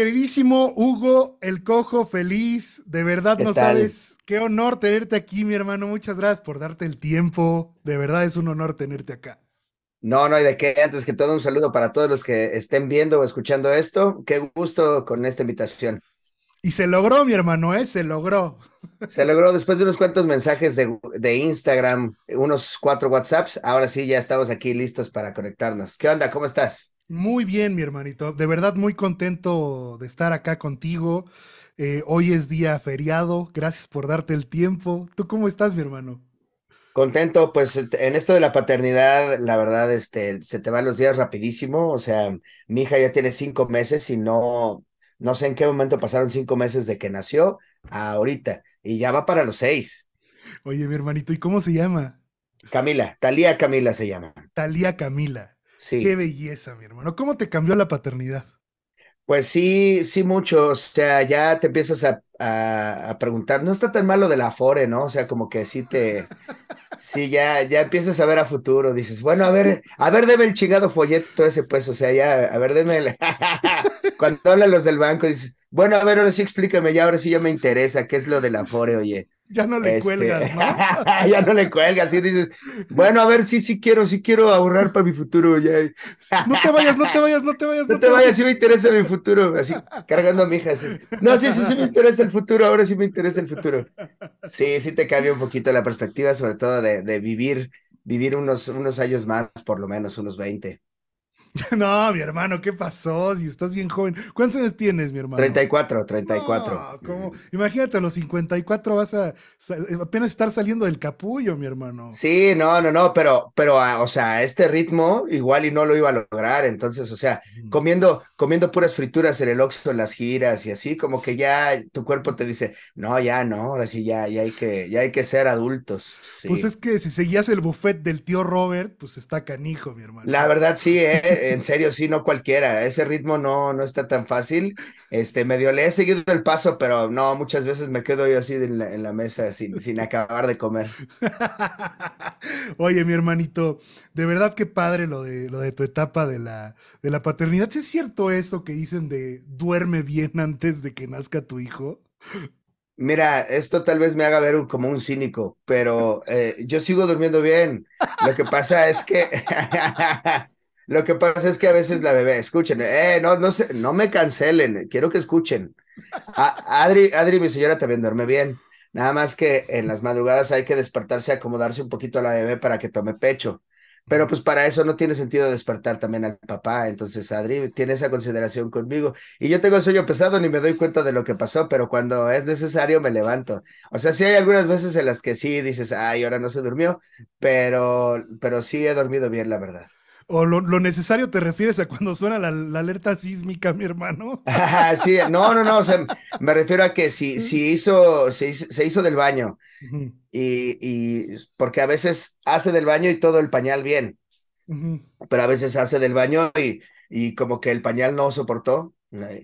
Queridísimo Hugo El Cojo Feliz, de verdad no sabes qué honor tenerte aquí, mi hermano. Muchas gracias por darte el tiempo. De verdad es un honor tenerte acá. No, no hay de qué. Antes que todo, un saludo para todos los que estén viendo o escuchando esto. Qué gusto con esta invitación. Y se logró, mi hermano, ¿eh? Se logró. Se logró después de unos cuantos mensajes de, de Instagram, unos cuatro WhatsApps. Ahora sí, ya estamos aquí listos para conectarnos. ¿Qué onda? ¿Cómo estás? Muy bien, mi hermanito. De verdad, muy contento de estar acá contigo. Eh, hoy es día feriado. Gracias por darte el tiempo. ¿Tú cómo estás, mi hermano? Contento, pues en esto de la paternidad, la verdad, este, se te van los días rapidísimo. O sea, mi hija ya tiene cinco meses y no, no sé en qué momento pasaron cinco meses de que nació ahorita y ya va para los seis. Oye, mi hermanito, ¿y cómo se llama? Camila, Talía Camila se llama. Talía Camila. Sí. Qué belleza, mi hermano. ¿Cómo te cambió la paternidad? Pues sí, sí, mucho. O sea, ya te empiezas a, preguntar, no está tan malo de la Fore, ¿no? O sea, como que sí te. sí, ya, ya empiezas a ver a futuro. Dices, bueno, a ver, a ver, deme el chingado folleto ese, pues. O sea, ya, a ver, deme el. Cuando hablan los del banco, dices, bueno, a ver, ahora sí explícame, ya ahora sí ya me interesa, ¿qué es lo del Afore, oye? Ya no le este, cuelgas, ¿no? ya no le cuelgas, y dices, bueno, a ver, sí, sí quiero, sí quiero ahorrar para mi futuro, oye. no te vayas, no te vayas, no te vayas. No, te vayas, sí me interesa mi futuro, así, cargando a mi hija, así. No, sí, sí, sí me interesa el futuro, ahora sí me interesa el futuro. Sí, sí te cambia un poquito la perspectiva, sobre todo de, vivir, vivir unos, unos años más, por lo menos, unos 20. No, mi hermano, ¿qué pasó? Si estás bien joven. ¿Cuántos años tienes, mi hermano? 34, 34. No, ¿cómo? Imagínate, a los 54 vas a, apenas estar saliendo del capullo, mi hermano. Sí, no, no, no, pero, pero, ah, o sea, a este ritmo igual y no lo iba a lograr. Entonces, o sea, comiendo, comiendo puras frituras en el Oxxo en las giras y así, como que ya tu cuerpo te dice, no, ya no, ahora sí, ya, ya hay que, ya hay que ser adultos. Pues es que si seguías el buffet del tío Robert, pues está canijo, mi hermano. La verdad, sí, es. ¿eh? en serio, sí, no cualquiera. Ese ritmo no, no está tan fácil. Este, medio le he seguido el paso, pero no, muchas veces me quedo yo así en la, mesa sin, sin acabar de comer. Oye, mi hermanito, de verdad que padre lo de, lo de tu etapa de la, de la paternidad. ¿Es cierto eso que dicen de duerme bien antes de que nazca tu hijo? Mira, esto tal vez me haga ver como un cínico, pero eh, yo sigo durmiendo bien. Lo que pasa es que Lo que pasa es que a veces la bebé, escuchen, eh, no, no, se, no me cancelen, quiero que escuchen. Adri, Adri, mi señora también duerme bien. Nada más que en las madrugadas hay que despertarse, acomodarse un poquito a la bebé para que tome pecho. Pero pues para eso no tiene sentido despertar también al papá. Entonces Adri tiene esa consideración conmigo. Y yo tengo el sueño pesado, ni me doy cuenta de lo que pasó, pero cuando es necesario me levanto. O sea, sí hay algunas veces en las que sí dices, ay, ahora no se durmió, pero, pero sí he dormido bien, la verdad. ¿O lo, necesario te refieres a cuando suena la, alerta sísmica, mi hermano? sí, no, no, no, o me refiero a que si, si hizo, se hizo del baño, y, y, porque a veces hace del baño y todo el pañal bien, pero a veces hace del baño y, y como que el pañal no soportó,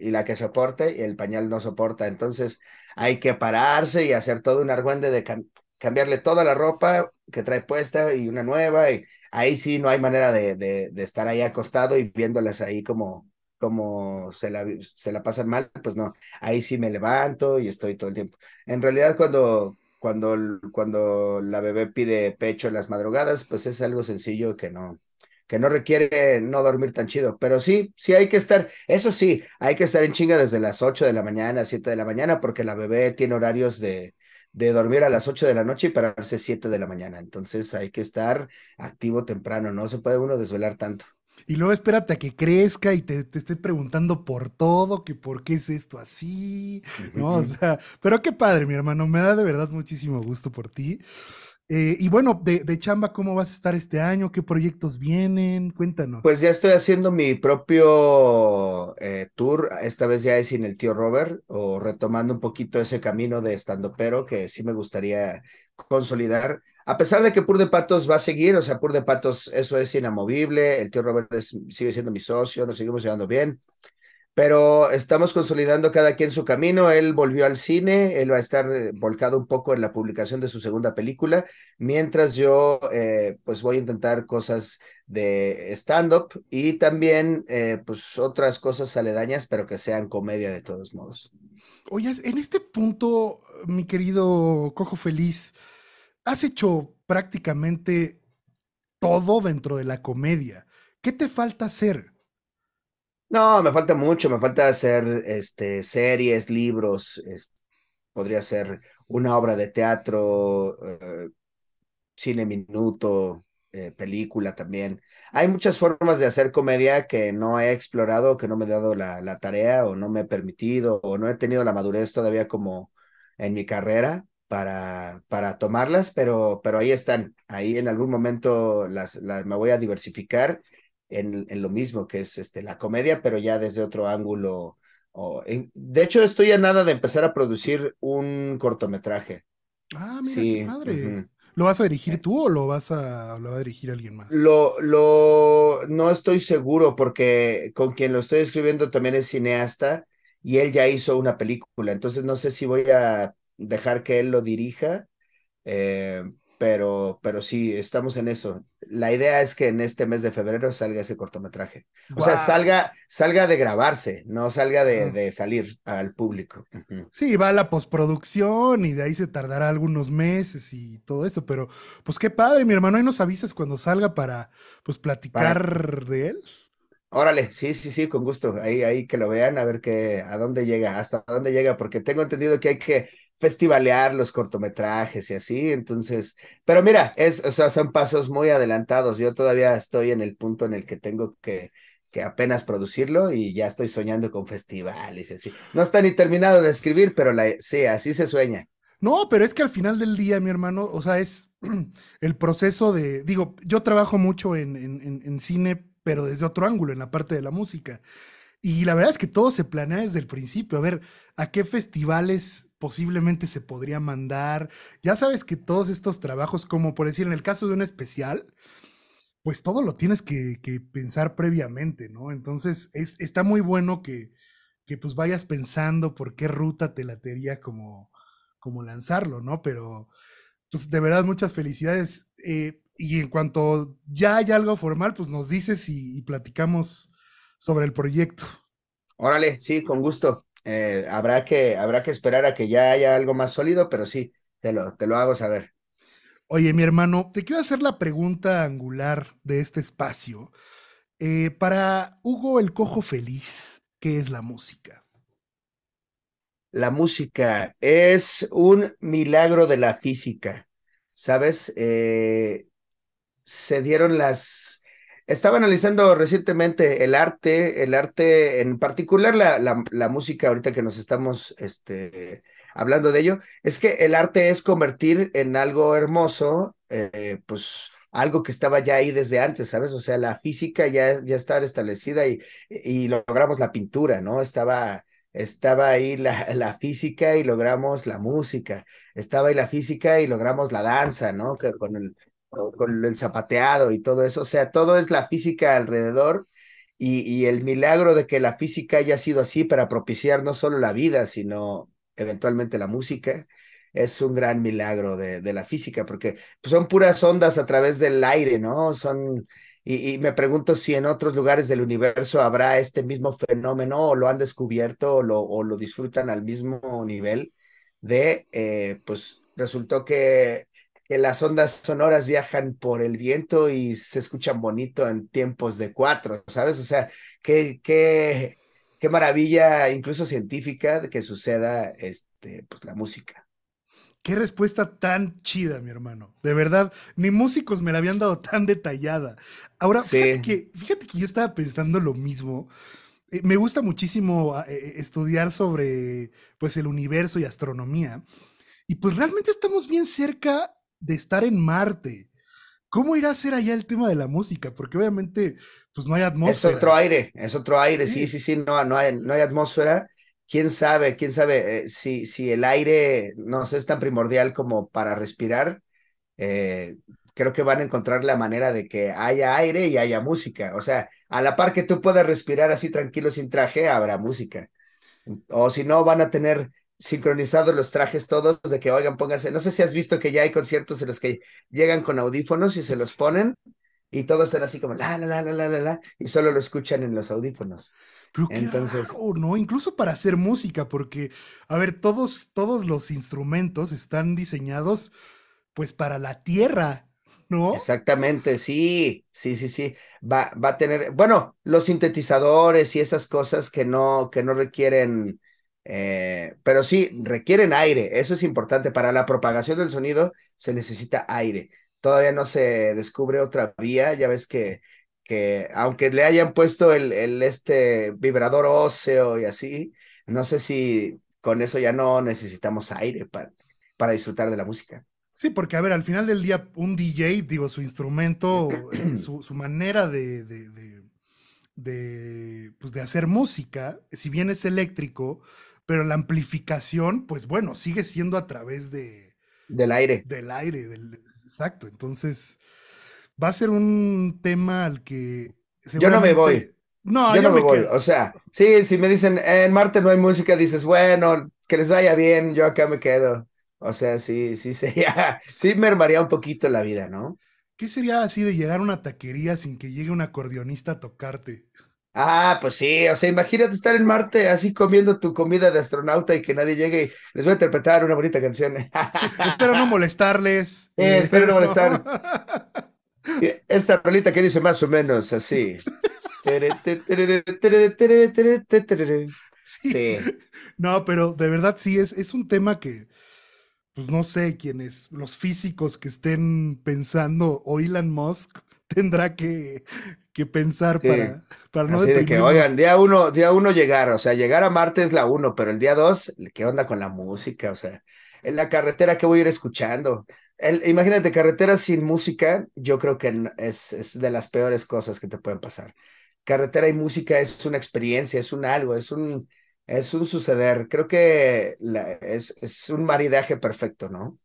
y la que soporte, y el pañal no soporta, entonces hay que pararse y hacer todo un argüende de cambiarle toda la ropa que trae puesta y una nueva, y ahí sí no hay manera de, de, estar ahí acostado y viéndolas ahí como, como se la, se la pasan mal, pues no, ahí sí me levanto y estoy todo el tiempo. En realidad cuando, cuando, cuando la bebé pide pecho en las madrugadas, pues es algo sencillo que no, que no requiere no dormir tan chido, pero sí, sí hay que estar, eso sí, hay que estar en chinga desde las 8 de la mañana, 7 de la mañana, porque la bebé tiene horarios de, de dormir a las 8 de la noche y pararse 7 de la mañana. Entonces hay que estar activo temprano, no se puede uno desvelar tanto. Y luego espérate a que crezca y te, te esté preguntando por todo, que por qué es esto así, ¿no? O sea, pero qué padre, mi hermano, me da de verdad muchísimo gusto por ti. Eh, y bueno, de, de, chamba, ¿cómo vas a estar este año? ¿Qué proyectos vienen? Cuéntanos. Pues ya estoy haciendo mi propio eh, tour, esta vez ya es sin el tío Robert, o retomando un poquito ese camino de estando pero que sí me gustaría consolidar. A pesar de que Pur de Patos va a seguir, o sea, Pur de Patos, eso es inamovible, el tío Robert sigue siendo mi socio, nos seguimos llevando bien pero estamos consolidando cada quien su camino. Él volvió al cine, él va a estar eh, volcado un poco en la publicación de su segunda película, mientras yo eh, pues voy a intentar cosas de stand-up y también eh, pues otras cosas aledañas, pero que sean comedia de todos modos. Oye, en este punto, mi querido Cojo Feliz, has hecho prácticamente todo dentro de la comedia. ¿Qué te falta hacer? No, me falta mucho, me falta hacer este, series, libros, podría ser una obra de teatro, eh, cine minuto, eh, película también. Hay muchas formas de hacer comedia que no he explorado, que no me he dado la, tarea o no me he permitido o no he tenido la madurez todavía como en mi carrera para, para tomarlas, pero, pero ahí están. Ahí en algún momento las, las me voy a diversificar en, lo mismo que es este, la comedia, pero ya desde otro ángulo. O, de hecho, estoy a nada de empezar a producir un cortometraje. Ah, mira, sí, qué ¿Lo vas a dirigir eh. tú o lo vas a, va a dirigir alguien más? Lo, lo, no estoy seguro porque con quien lo estoy escribiendo también es cineasta y él ya hizo una película, entonces no sé si voy a dejar que él lo dirija, eh, pero, pero sí, estamos en eso la idea es que en este mes de febrero salga ese cortometraje. O sea, salga, salga de grabarse, no salga de, salir al público. Sí, va a la postproducción y de ahí se tardará algunos meses y todo eso, pero pues qué padre, mi hermano, ahí nos avisas cuando salga para pues platicar de él. Órale, sí, sí, sí, con gusto. Ahí, ahí que lo vean, a ver qué, a dónde llega, hasta dónde llega, porque tengo entendido que hay que festivalear los cortometrajes y así, entonces, pero mira, es, o sea, son pasos muy adelantados, yo todavía estoy en el punto en el que tengo que, que apenas producirlo y ya estoy soñando con festivales y así. No está ni terminado de escribir, pero la, sí, así se sueña. No, pero es que al final del día, mi hermano, o sea, es el proceso de, digo, yo trabajo mucho en, en, en cine, pero desde otro ángulo, en la parte de la música. Y la verdad es que todo se planea desde el principio. A ver, ¿a qué festivales posiblemente se podría mandar. Ya sabes que todos estos trabajos, como por decir, en el caso de un especial, pues todo lo tienes que, pensar previamente, ¿no? Entonces, es, está muy bueno que, que, pues vayas pensando por qué ruta te latería como, como lanzarlo, ¿no? Pero, pues de verdad, muchas felicidades. Eh, y en cuanto ya hay algo formal, pues nos dices y platicamos sobre el proyecto. Órale, sí, con gusto. Eh, habrá, que, habrá que esperar a que ya haya algo más sólido, pero sí, te lo, te lo hago saber. Oye, mi hermano, te quiero hacer la pregunta angular de este espacio. Eh, para Hugo el Cojo Feliz, ¿qué es la música? La música es un milagro de la física, ¿sabes? Eh, se dieron las estaba analizando recientemente el arte, el arte, en particular la, música, ahorita que nos estamos este, hablando de ello, es que el arte es convertir en algo hermoso, eh, pues algo que estaba ya ahí desde antes, ¿sabes? O sea, la física ya, ya estaba establecida y, y logramos la pintura, ¿no? Estaba, estaba ahí la, física y logramos la música, estaba ahí la física y logramos la danza, ¿no? con el, con el zapateado y todo eso, o sea, todo es la física alrededor y, el milagro de que la física haya sido así para propiciar no solo la vida, sino eventualmente la música, es un gran milagro de, la física, porque pues, son puras ondas a través del aire, ¿no? Son, y, me pregunto si en otros lugares del universo habrá este mismo fenómeno o lo han descubierto o lo, disfrutan al mismo nivel de, eh, pues resultó que que las ondas sonoras viajan por el viento y se escuchan bonito en tiempos de cuatro, ¿sabes? O sea, qué, qué, qué maravilla, incluso científica, de que suceda este, pues, la música. Qué respuesta tan chida, mi hermano. De verdad, ni músicos me la habían dado tan detallada. Ahora, fíjate, que, fíjate que yo estaba pensando lo mismo eh, me gusta muchísimo ah, eh, eh, estudiar sobre pues el universo y astronomía. Y pues realmente estamos bien cerca de estar en Marte. ¿Cómo irá a ser allá el tema de la música? Porque obviamente, pues no hay atmósfera. Es otro aire, es otro aire, sí, sí, sí, no, no, hay, no hay atmósfera. Quién sabe, quién sabe eh, si, si el aire no es tan primordial como para respirar. Eh, creo que van a encontrar la manera de que haya aire y haya música. O sea, a la par que tú puedas respirar así tranquilo sin traje, habrá música. O si no, van a tener sincronizados los trajes todos, de que, oigan, pónganse, no sé si has visto que ya hay conciertos en los que llegan con audífonos y se los ponen y todos están así como la, la, la, la, la, la, y solo lo escuchan en los audífonos. Entonces, ¿no? Incluso para hacer música, porque, a ver, todos, todos los instrumentos están diseñados pues para la tierra, ¿no? Exactamente, sí, sí, sí, sí. Va, va a tener, bueno, los sintetizadores y esas cosas que no, que no requieren eh, pero sí, requieren aire, eso es importante. Para la propagación del sonido se necesita aire. Todavía no se descubre otra vía, ya ves que, que aunque le hayan puesto el, este vibrador óseo y así, no sé si con eso ya no necesitamos aire para, para disfrutar de la música. Sí, porque a ver, al final del día, un DJ, digo, su instrumento, eh, su, su manera de, de, pues de hacer música, si bien es eléctrico, pero la amplificación, pues bueno, sigue siendo a través de... Del aire. Del aire, del, exacto. Entonces, va a ser un tema al que... Yo no me voy. No, yo, no me, voy. O sea, sí, si me dicen, en Marte no hay música, dices, bueno, que les vaya bien, yo acá me quedo. O sea, sí, sí sería, sí mermaría un poquito la vida, ¿no? ¿Qué sería así de llegar a una taquería sin que llegue un acordeonista a tocarte? Ah, pues sí, o sea, imagínate estar en Marte así comiendo tu comida de astronauta y que nadie llegue les voy a interpretar una bonita canción. espero no molestarles. Eh, espero no molestar. Esta pelita que dice más o menos así. No, pero de verdad sí, es, es un tema que, pues no sé quiénes, los físicos que estén pensando, o Elon Musk, tendrá que, que pensar para, para no Así de que, oigan, día uno, día uno llegar, o sea, llegar a Marte es la uno, pero el día dos, ¿qué onda con la música? O sea, en la carretera, ¿qué voy a ir escuchando? imagínate, carretera sin música, yo creo que es, de las peores cosas que te pueden pasar. Carretera y música es una experiencia, es un algo, es un, es un suceder. Creo que es, es, un maridaje perfecto, ¿no?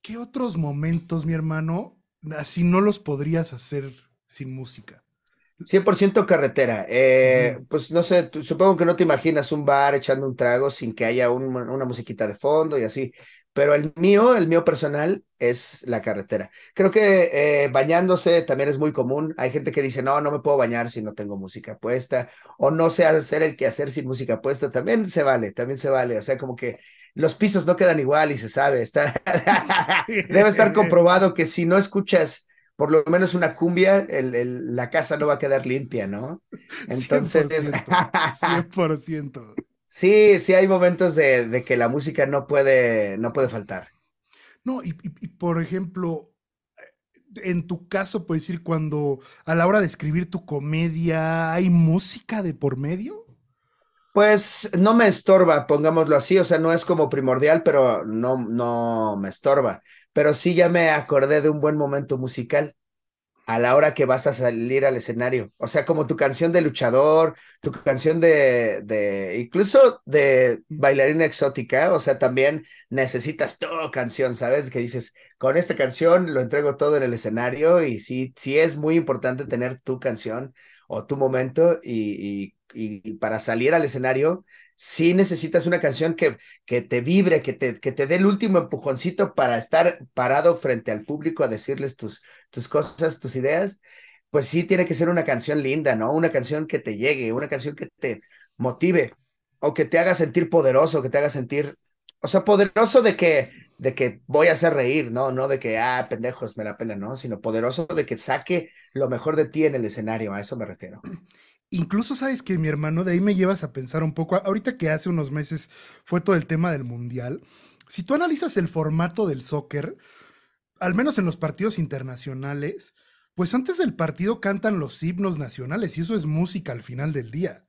¿Qué otros momentos, mi hermano, así no los podrías hacer sin música. 100% carretera. Eh, pues no sé, supongo que no te imaginas un bar echando un trago sin que haya una musiquita de fondo y así. Pero el mío, el mío personal, es la carretera. Creo que eh, bañándose también es muy común. Hay gente que dice, no, no me puedo bañar si no tengo música puesta. O no sé hacer el quehacer sin música puesta. También se vale, también se vale. O sea, como que los pisos no quedan igual y se sabe, está, debe estar comprobado que si no escuchas por lo menos una cumbia, la casa no va a quedar limpia, ¿no? Entonces, 100%. 100%. sí, sí hay momentos de, que la música no puede, no puede faltar. No, y, y por ejemplo, en tu caso, puedes decir, cuando a la hora de escribir tu comedia, ¿hay música de por medio? Pues no me estorba, pongámoslo así, o sea, no es como primordial, pero no, no me estorba. Pero sí ya me acordé de un buen momento musical a la hora que vas a salir al escenario. O sea, como tu canción de luchador, tu canción de, de incluso de bailarina exótica, o sea, también necesitas tu canción, ¿sabes? Que dices, con esta canción lo entrego todo en el escenario y sí, sí es muy importante tener tu canción o tu momento y, para salir al escenario si necesitas una canción que, que te vibre, que te, que te dé el último empujoncito para estar parado frente al público a decirles tus, tus cosas, tus ideas, pues sí tiene que ser una canción linda, ¿no? Una canción que te llegue, una canción que te motive o que te haga sentir poderoso, que te haga sentir, o sea, poderoso de que de que voy a hacer reír, ¿no? No de que, ah, pendejos, me la pela ¿no? Sino poderoso de que saque lo mejor de ti en el escenario, a eso me refiero. Incluso sabes que mi hermano, de ahí me llevas a pensar un poco, ahorita que hace unos meses fue todo el tema del mundial, si tú analizas el formato del soccer, al menos en los partidos internacionales, pues antes del partido cantan los himnos nacionales y eso es música al final del día.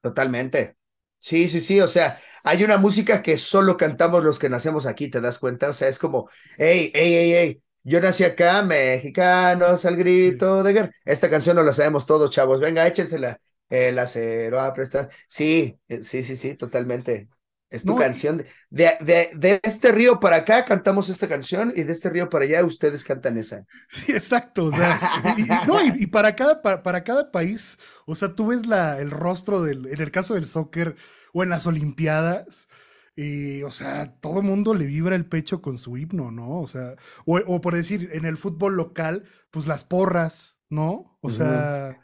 Totalmente. Sí, sí, sí, o sea, hay una música que solo cantamos los que nacemos aquí, ¿te das cuenta? O sea, es como, hey, hey, hey, hey, yo nací acá, mexicanos al grito de guerra. Esta canción no la sabemos todos, chavos, venga, échensela. El acero a prestar. Sí, eh, sí, sí, sí, totalmente. Es tu canción. De, de, este río para acá cantamos esta canción y de este río para allá ustedes cantan esa. Sí, exacto. O sea, y, para, cada, para, cada país, o sea, tú ves la, el rostro del, en el caso del soccer o en las Olimpiadas. Y, o sea, todo el mundo le vibra el pecho con su himno, ¿no? O sea, o, por decir, en el fútbol local, pues las porras, ¿no? O sea.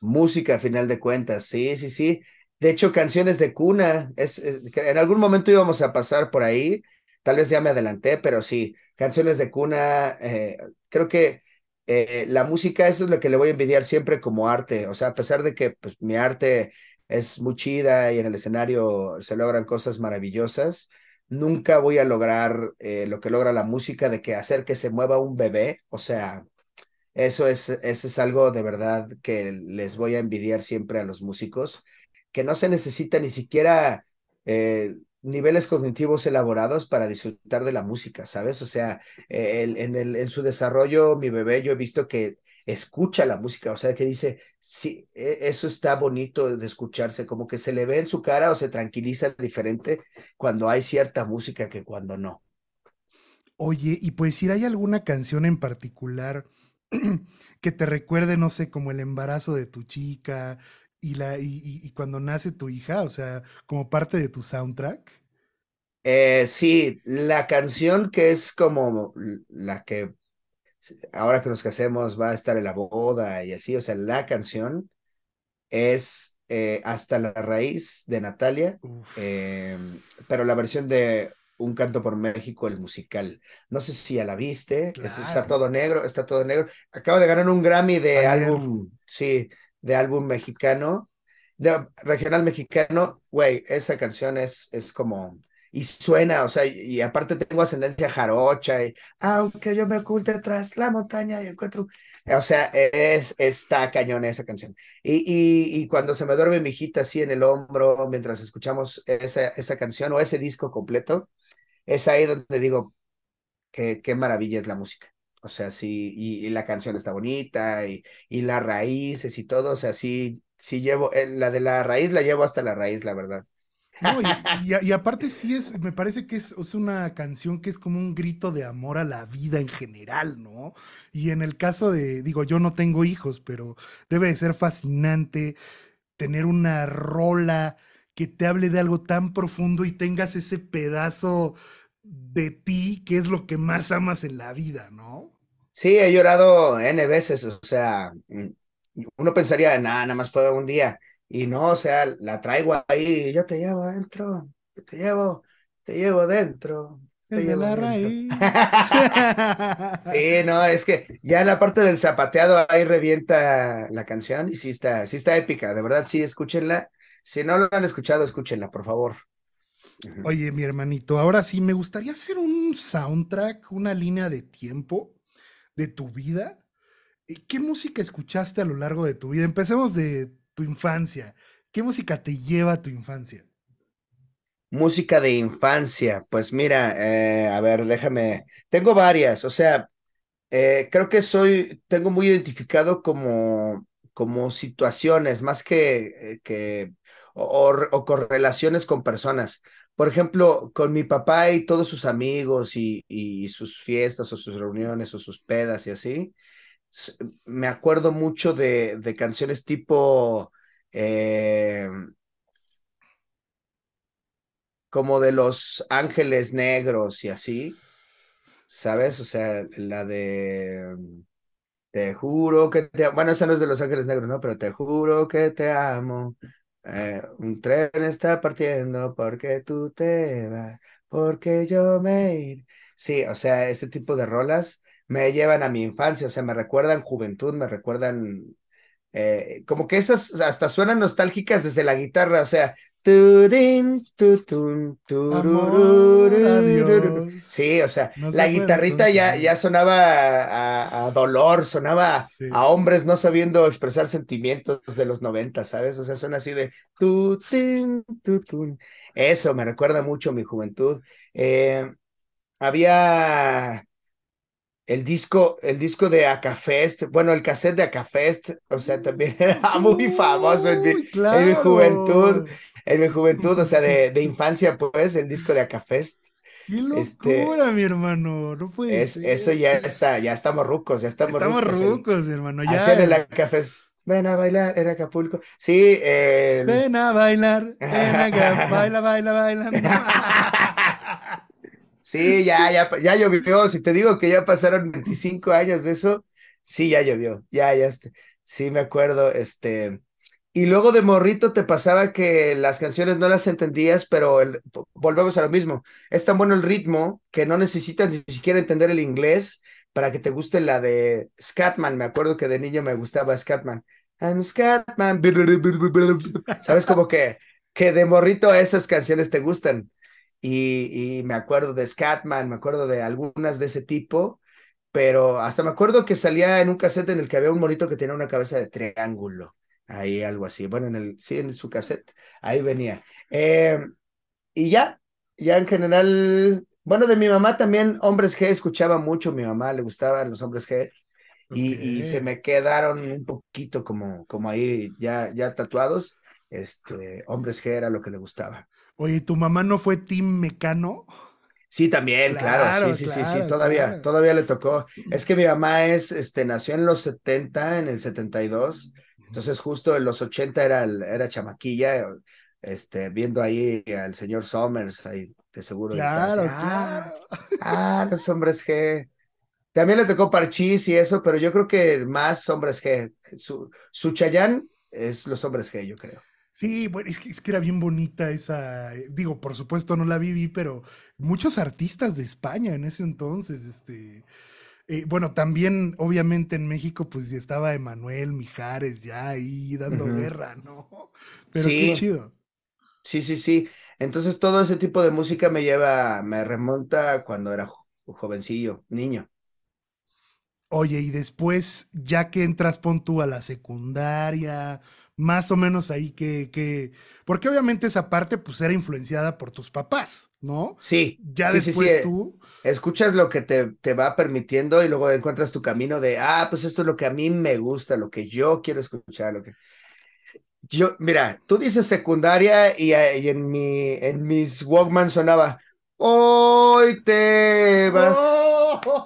Música, a final de cuentas, sí, sí, sí. De hecho, canciones de cuna. Es, en algún momento íbamos a pasar por ahí. Tal vez ya me adelanté, pero sí, canciones de cuna. Eh, creo que eh, la música, eso es lo que le voy a envidiar siempre como arte. O sea, a pesar de que pues, mi arte es muy chida y en el escenario se logran cosas maravillosas, nunca voy a lograr eh, lo que logra la música de que hacer que se mueva un bebé. O sea, eso es, eso es algo de verdad que les voy a envidiar siempre a los músicos que no se necesita ni siquiera eh, niveles cognitivos elaborados para disfrutar de la música, ¿sabes? O sea, en, en su desarrollo, mi bebé, yo he visto que escucha la música, o sea, que dice, sí, e, eso está bonito de escucharse, como que se le ve en su cara o se tranquiliza diferente cuando hay cierta música que cuando no. Oye, y pues si hay alguna canción en particular que te recuerde, no sé, como el embarazo de tu chica, y, la, y, y cuando nace tu hija, o sea, como parte de tu soundtrack. Eh, sí, la canción que es como la que ahora que nos casemos va a estar en la boda y así, o sea, la canción es eh, Hasta la raíz de Natalia, eh, pero la versión de Un canto por México, el musical. No sé si ya la viste, está todo negro, está todo negro. Acaba de ganar un Grammy de álbum, sí, de álbum mexicano, de regional mexicano, güey, esa canción es, es como, y suena, o sea, y, aparte tengo ascendencia jarocha, y aunque yo me oculte tras la montaña, y encuentro, o sea, es, está cañón esa canción. Y, y, y, cuando se me duerme mi hijita así en el hombro, mientras escuchamos esa, esa canción o ese disco completo, es ahí donde digo, qué qué maravilla es la música. O sea, sí, y, la canción está bonita, y, las raíces y todo, o sea, sí, sí llevo, eh, la de la raíz la llevo hasta la raíz, la verdad. No, y, aparte sí es, me parece que es, es, una canción que es como un grito de amor a la vida en general, ¿no? Y en el caso de, digo, yo no tengo hijos, pero debe de ser fascinante tener una rola que te hable de algo tan profundo y tengas ese pedazo de ti, que es lo que más amas en la vida, ¿no? Sí, he llorado N veces, o sea, mm, uno pensaría, nada, nada más fue un día, y no, o sea, la traigo ahí, yo te llevo adentro, te llevo, te llevo dentro. Te llevo la sí, no, es que ya la parte del zapateado ahí revienta la canción y sí está, sí está épica, de verdad, sí, escúchenla. Si no lo han escuchado, escúchenla, por favor. Oye, mi hermanito, ahora sí me gustaría hacer un soundtrack, una línea de tiempo de tu vida. Eh, ¿Qué música escuchaste a lo largo de tu vida? Empecemos de tu infancia. ¿Qué música te lleva a tu infancia? Música de infancia, pues mira, eh, a ver, déjame, tengo varias, o sea, eh, creo que soy, tengo muy identificado como, como situaciones, más que, que o, o, correlaciones con personas por ejemplo, con mi papá y todos sus amigos y, y sus fiestas o sus reuniones o sus pedas y así, me acuerdo mucho de, canciones tipo... Eh, como de los ángeles negros y así, ¿sabes? O sea, la de mm, te juro que te bueno, esa no es de los ángeles negros, ¿no? Pero te juro que te amo, eh, un tren está partiendo porque tú te vas, porque yo me ir. Sí, o sea, ese tipo de rolas me llevan a mi infancia, o sea, me recuerdan juventud, me recuerdan eh, como que esas hasta suenan nostálgicas desde la guitarra, o sea, sí, o sea, la guitarrita ya, ya sonaba a, dolor, sonaba a hombres no sabiendo expresar sentimientos de los 90, ¿sabes? O sea, suena así de... Eso me recuerda mucho a mi juventud. Eh, había el disco, el disco de Acafest, bueno, el cassette de Acafest, o sea, también era muy famoso en mi juventud en mi juventud, o sea, de, infancia, pues, el disco de Acafest. ¡Qué este, locura, mi hermano! No puede Eso ya está, ya estamos rucos, ya estamos, rucos. estamos rucos. mi hermano. Ya. Hacer el Acafest. Ven a bailar en Acapulco. Sí, eh... Ven a bailar, ven a baila, baila, baila. sí, ya, ya, ya llovió. Si te digo que ya pasaron 25 años de eso, sí, ya llovió. Ya, ya. Sí, me acuerdo, este y luego de morrito te pasaba que las canciones no las entendías, pero volvemos a lo mismo. Es tan bueno el ritmo que no necesitas ni siquiera entender el inglés para que te guste la de Scatman. Me acuerdo que de niño me gustaba Scatman. I'm Scatman. Sabes como que, que de morrito esas canciones te gustan. Y, me acuerdo de Scatman, me acuerdo de algunas de ese tipo, pero hasta me acuerdo que salía en un cassette en el que había un morito que tenía una cabeza de triángulo. Ahí algo así. Bueno, en el, sí, en su cassette. Ahí venía. Eh, y ya, ya en general. Bueno, de mi mamá también, hombres G, escuchaba mucho. Mi mamá le gustaban los hombres G. Y, se me quedaron un poquito como, como ahí ya, ya tatuados. Este, hombres G era lo que le gustaba. Oye, ¿tu mamá no fue Tim Mecano? Sí, también, claro, sí, sí, sí, sí, todavía, todavía le tocó. Es que mi mamá es, este, nació en los 70, en el 72, entonces justo en los 80 era, era chamaquilla, este, viendo ahí al señor Somers, ahí de seguro. Claro, ah, claro. Ah, los hombres G. También le tocó Parchís y eso, pero yo creo que más hombres G. Su, su Chayán es los hombres G, yo creo. Sí, bueno, es que, es que, era bien bonita esa, digo, por supuesto no la viví, pero muchos artistas de España en ese entonces, este, bueno, también, obviamente, en México, pues estaba Emanuel Mijares ya ahí dando guerra, ¿no? Pero sí. qué chido. Sí, sí, sí. Entonces todo ese tipo de música me lleva, me remonta cuando era jovencillo, niño. Oye, y después, ya que entras, pon tú a la secundaria, más o menos ahí que, que, porque obviamente esa parte pues era influenciada por tus papás, ¿no? Sí. Ya después eh, tú... Escuchas lo que te, va permitiendo y luego encuentras tu camino de, ah, pues esto es lo que a mí me gusta, lo que yo quiero escuchar, lo que... Yo, mira, tú dices secundaria y, eh, en, mi, en mis Walkman sonaba, hoy te vas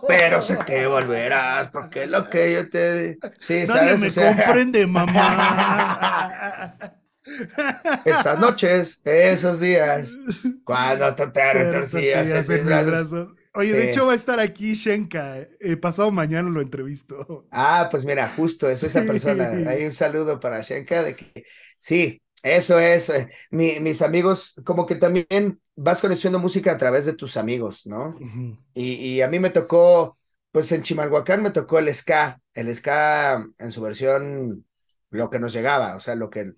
pero se te volverás porque lo que yo te. Sí, Nadie ¿sabes? me comprende, mamá. Esas noches, esos días, cuando tú te retorcías Oye, de hecho va a estar aquí Shenka. Eh, pasado mañana lo entrevisto. Ah, pues mira, justo es esa persona. Hay un saludo para Shenka de que sí, eso es, eh, mis amigos, como que también vas conociendo música a través de tus amigos, ¿no? y, y, a mí me tocó, pues en Chimalhuacán me tocó el ska, el ska en su versión, lo que nos llegaba, o sea, lo que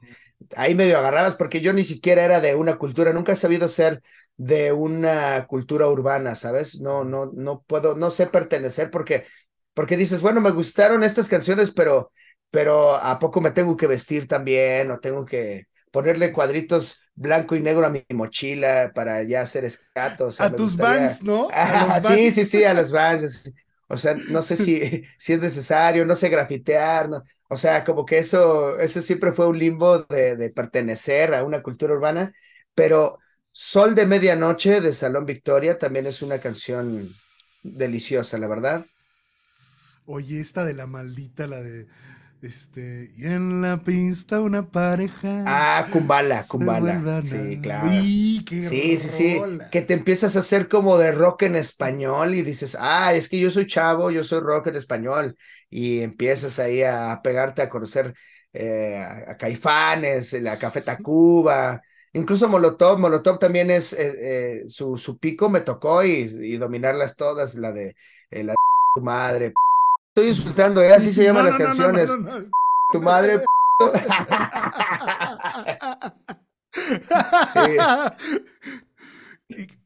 ahí medio agarrabas, porque yo ni siquiera era de una cultura, nunca he sabido ser de una cultura urbana, ¿sabes? No, no, no puedo, no sé pertenecer porque, porque dices, bueno, me gustaron estas canciones, pero pero ¿a poco me tengo que vestir también? ¿O tengo que, ponerle cuadritos blanco y negro a mi mochila para ya hacer escatos. A tus vans, ¿no? sí, sí, sí, a los bands. O sea, no sé si, si es necesario, no sé grafitear, no. o sea, como que eso, eso siempre fue un limbo de, de pertenecer a una cultura urbana, pero Sol de Medianoche de Salón Victoria también es una canción deliciosa, la verdad. Oye, esta de la maldita, la de este, y en la pista una pareja. Ah, Kumbala, Kumbala. Sí, claro. sí, sí, sí. Que te empiezas a hacer como de rock en español y dices, ah, es que yo soy chavo, yo soy rock en español. Y empiezas ahí a pegarte a conocer eh, a Caifanes, la Café Tacuba. Incluso Molotov, Molotov también es eh, eh, su, su, pico, me tocó y, dominarlas todas, la de la madre, estoy insultando, ¿eh? así se llaman las canciones. tu madre. sí.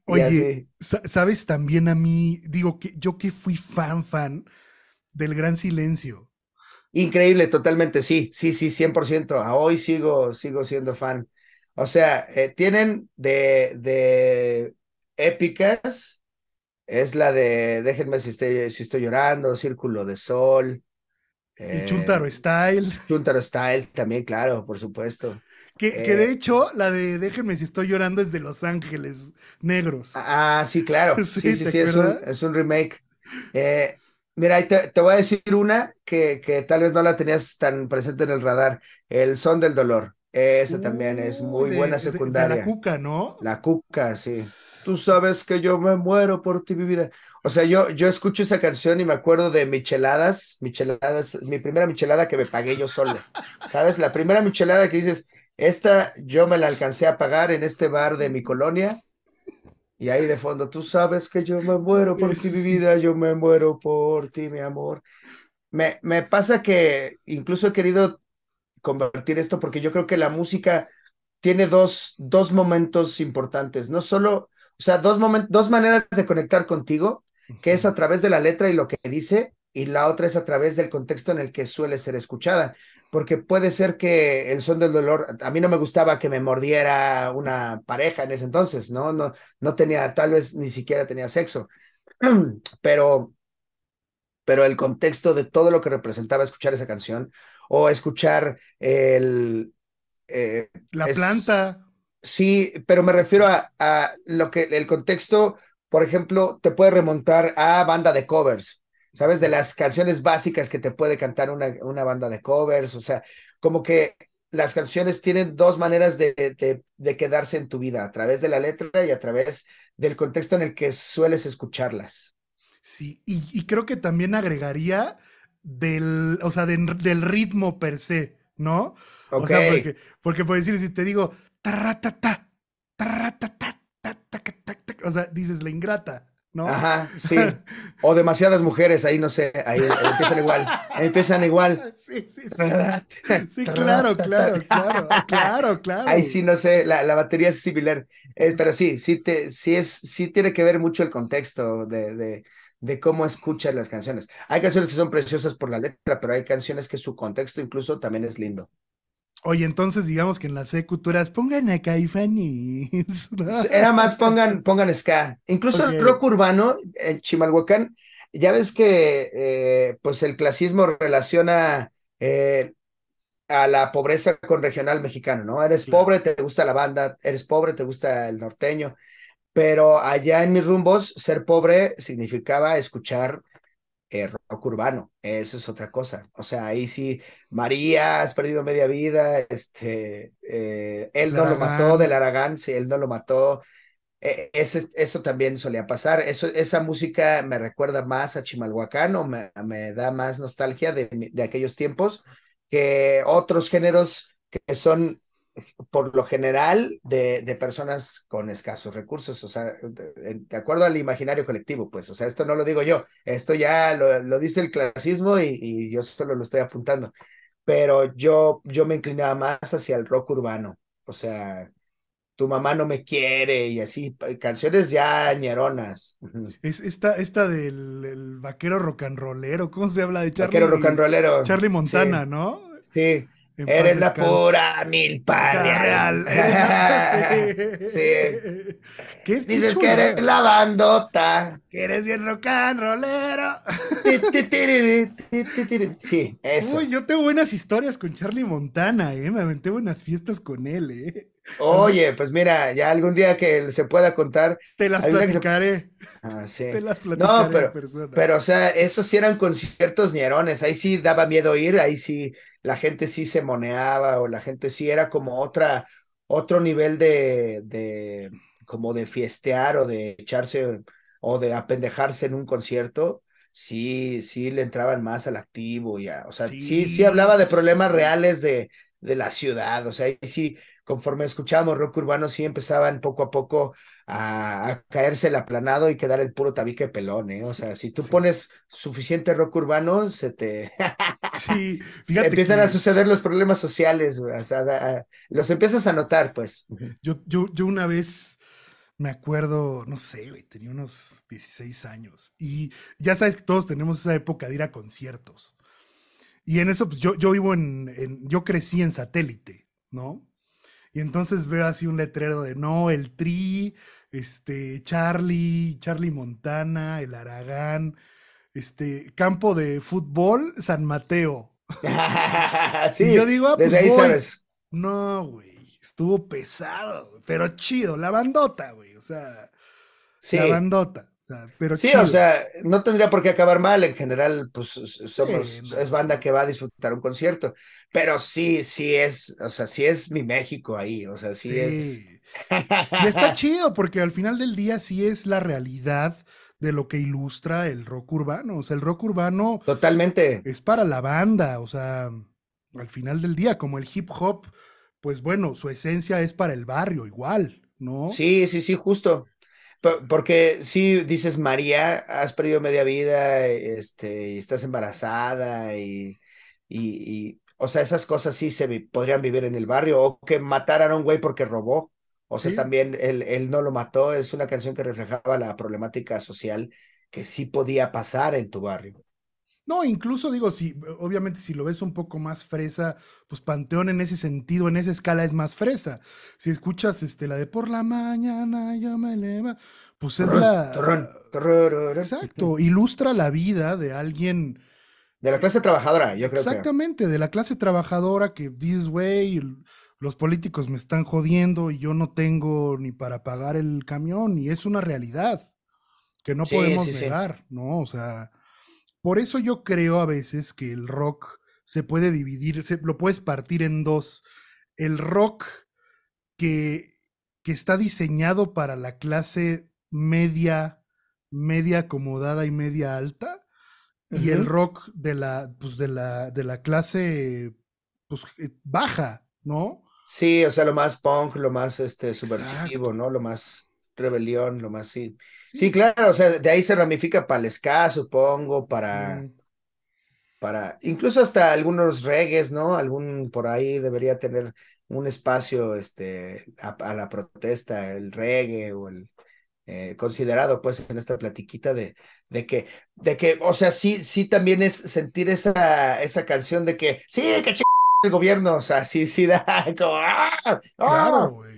Oye, sabes también a mí, digo que yo que fui fan, fan del gran silencio. Increíble, totalmente, sí, sí, sí, 100%. A hoy sigo, sigo siendo fan. O sea, eh, tienen de, de épicas, es la de Déjenme si estoy, si estoy llorando, Círculo de Sol. y eh, Chuntaro Style. Chuntaro Style también, claro, por supuesto. Que, que, de eh, hecho, la de Déjenme si estoy llorando es de Los Ángeles Negros. Ah, sí, claro. Sí, sí, sí, es, un, es, un, remake. Eh, mira, te, te, voy a decir una que, que, tal vez no la tenías tan presente en el radar: El Son del Dolor. Esa también es uh, muy buena secundaria. la Cuca, ¿no? La Cuca, sí tú sabes que yo me muero por ti, mi vida. O sea, yo, yo escucho esa canción y me acuerdo de Micheladas, Micheladas, mi primera Michelada que me pagué yo solo. ¿Sabes? La primera Michelada que dices, esta yo me la alcancé a pagar en este bar de mi colonia. Y ahí de fondo, tú sabes que yo me muero por ti, mi vida, yo me muero por ti, mi amor. Me, me pasa que incluso he querido convertir esto porque yo creo que la música tiene dos, dos momentos importantes. No solo o sea, dos, dos maneras de conectar contigo, que es a través de la letra y lo que dice, y la otra es a través del contexto en el que suele ser escuchada, porque puede ser que el son del dolor, a mí no me gustaba que me mordiera una pareja en ese entonces, ¿no? No, no tenía, tal vez ni siquiera tenía sexo, pero, pero el contexto de todo lo que representaba escuchar esa canción o escuchar el... Eh, la planta Sí, pero me refiero a, lo que el contexto, por ejemplo, te puede remontar a banda de covers, ¿sabes? De las canciones básicas que te puede cantar una, una banda de covers, o sea, como que las canciones tienen dos maneras de, de, quedarse en tu vida, a través de la letra y a través del contexto en el que sueles escucharlas. Sí, y, creo que también agregaría del, o sea, del ritmo per se, ¿no? porque, porque por decir, si te digo, o sea, dices la ingrata, ¿no? Ajá, sí. O demasiadas mujeres, ahí no sé, ahí empiezan igual, empiezan igual. Sí, sí, sí. Sí, claro, claro, claro, claro, claro. Ahí sí, no sé, la, batería es similar. pero sí, sí, te, sí, es, sí tiene que ver mucho el contexto de, de de cómo escuchas las canciones. Hay canciones que son preciosas por la letra, pero hay canciones que su contexto incluso también es lindo. Oye, entonces digamos que en las culturas pongan a y... Era más pongan, pongan ska. Incluso el rock urbano en Chimalhuacán, ya ves que eh, pues el clasismo relaciona eh, a la pobreza con regional mexicano, ¿no? Eres pobre, te gusta la banda, eres pobre, te gusta el norteño. Pero allá en mis rumbos, ser pobre significaba escuchar eh, urbano, eso es otra cosa. O sea, ahí sí, María, has perdido media vida, este, eh, él no lo mató, del Aragán, si él no lo mató. E, eso también solía pasar. Eso, esa música me recuerda más a Chimalhuacán o me, da más nostalgia de, de aquellos tiempos que otros géneros que son por lo general de, de, personas con escasos recursos, o sea, de, acuerdo al imaginario colectivo, pues, o sea, esto no lo digo yo, esto ya lo, lo dice el clasismo y, y, yo solo lo estoy apuntando, pero yo, yo me inclinaba más hacia el rock urbano, o sea, tu mamá no me quiere y así, canciones ya ñeronas. Es esta, esta del el vaquero rock rollero, ¿cómo se habla de Charlie? Vaquero rollero. Charlie Montana, ¿no? Sí. Eres la pura milpa real. sí. Dices que eres la bandota. Que eres bien rock and rollero. sí, eso. Uy, yo tengo buenas historias con Charlie Montana, ¿eh? Me aventé buenas fiestas con él, ¿eh? Oye, pues mira, ya algún día que se pueda contar. Te las platicaré. Ah, sí. Te las platicaré. No, pero, pero, o sea, esos sí eran conciertos ñerones. Ahí sí daba miedo ir, ahí sí la gente sí se moneaba o la gente sí era como otra, otro nivel de, de como de fiestear o de echarse o de apendejarse en un concierto. Sí, sí le entraban más al activo, ya. O sea, sí, sí, hablaba de problemas reales de, de la ciudad. O sea, y sí, conforme escuchamos rock urbano, sí empezaban poco a poco a, caerse el aplanado y quedar el puro tabique pelón, ¿eh? O sea, si tú pones suficiente rock urbano, se te... sí, fíjate. empiezan a suceder los problemas sociales, o sea, los empiezas a notar, pues. Yo, una vez me acuerdo, no sé, güey, tenía unos 16 años. Y ya sabes que todos tenemos esa época de ir a conciertos. Y en eso, pues, yo, vivo en, en, yo crecí en satélite, ¿no? Y entonces veo así un letrero de, no, el tri este, Charlie, Charlie Montana, el Aragán, este, campo de fútbol, San Mateo. sí, yo digo, ah, pues, ahí sabes. No, güey, estuvo pesado, pero chido, la bandota, güey, o sea, la bandota. pero sí, o sea, no tendría por qué acabar mal. En general, pues somos, es banda que va a disfrutar un concierto. Pero sí, sí es, o sea, sí es mi México ahí. O sea, sí. es y está chido porque al final del día sí es la realidad de lo que ilustra el rock urbano. O sea, el rock urbano. Totalmente. Es para la banda, o sea, al final del día, como el hip hop, pues bueno, su esencia es para el barrio igual, ¿no? Sí, sí, sí, justo. Porque si dices, María, has perdido media vida, este, estás embarazada y, y, y, o sea, esas cosas sí se podrían vivir en el barrio, o que mataran a un güey porque robó. O sea, también él, él, no lo mató, es una canción que reflejaba la problemática social que sí podía pasar en tu barrio. No, incluso digo, si, obviamente si lo ves un poco más fresa, pues Panteón en ese sentido, en esa escala es más fresa. Si escuchas este, la de por la mañana yo me eleva, pues es la... Exacto, ilustra la vida de alguien... De la clase trabajadora, yo creo. Exactamente, de la clase trabajadora que this way los políticos me están jodiendo y yo no tengo ni para pagar el camión, y es una realidad que no podemos negar, ¿no? O sea, por eso yo creo a veces que el rock se puede dividir, se, lo puedes partir en dos. El rock que, está diseñado para la clase media, media acomodada y media alta, y el rock de la, pues de la, de la clase pues, eh, baja, ¿no? Sí, o sea, lo más punk, lo más este, subversivo, ¿no? Lo más rebelión, lo más sí. Sí, claro, o sea, de ahí se ramifica para el ska, supongo, para. para incluso hasta algunos reggaes, ¿no? Algún por ahí debería tener un espacio este, a, la protesta, el reggae o el. Eh, considerado pues en esta platiquita de, de que, de que, o sea, sí, sí también es sentir esa, esa canción de que, sí, que el gobierno, o sea, sí, sí da como, ah, ah,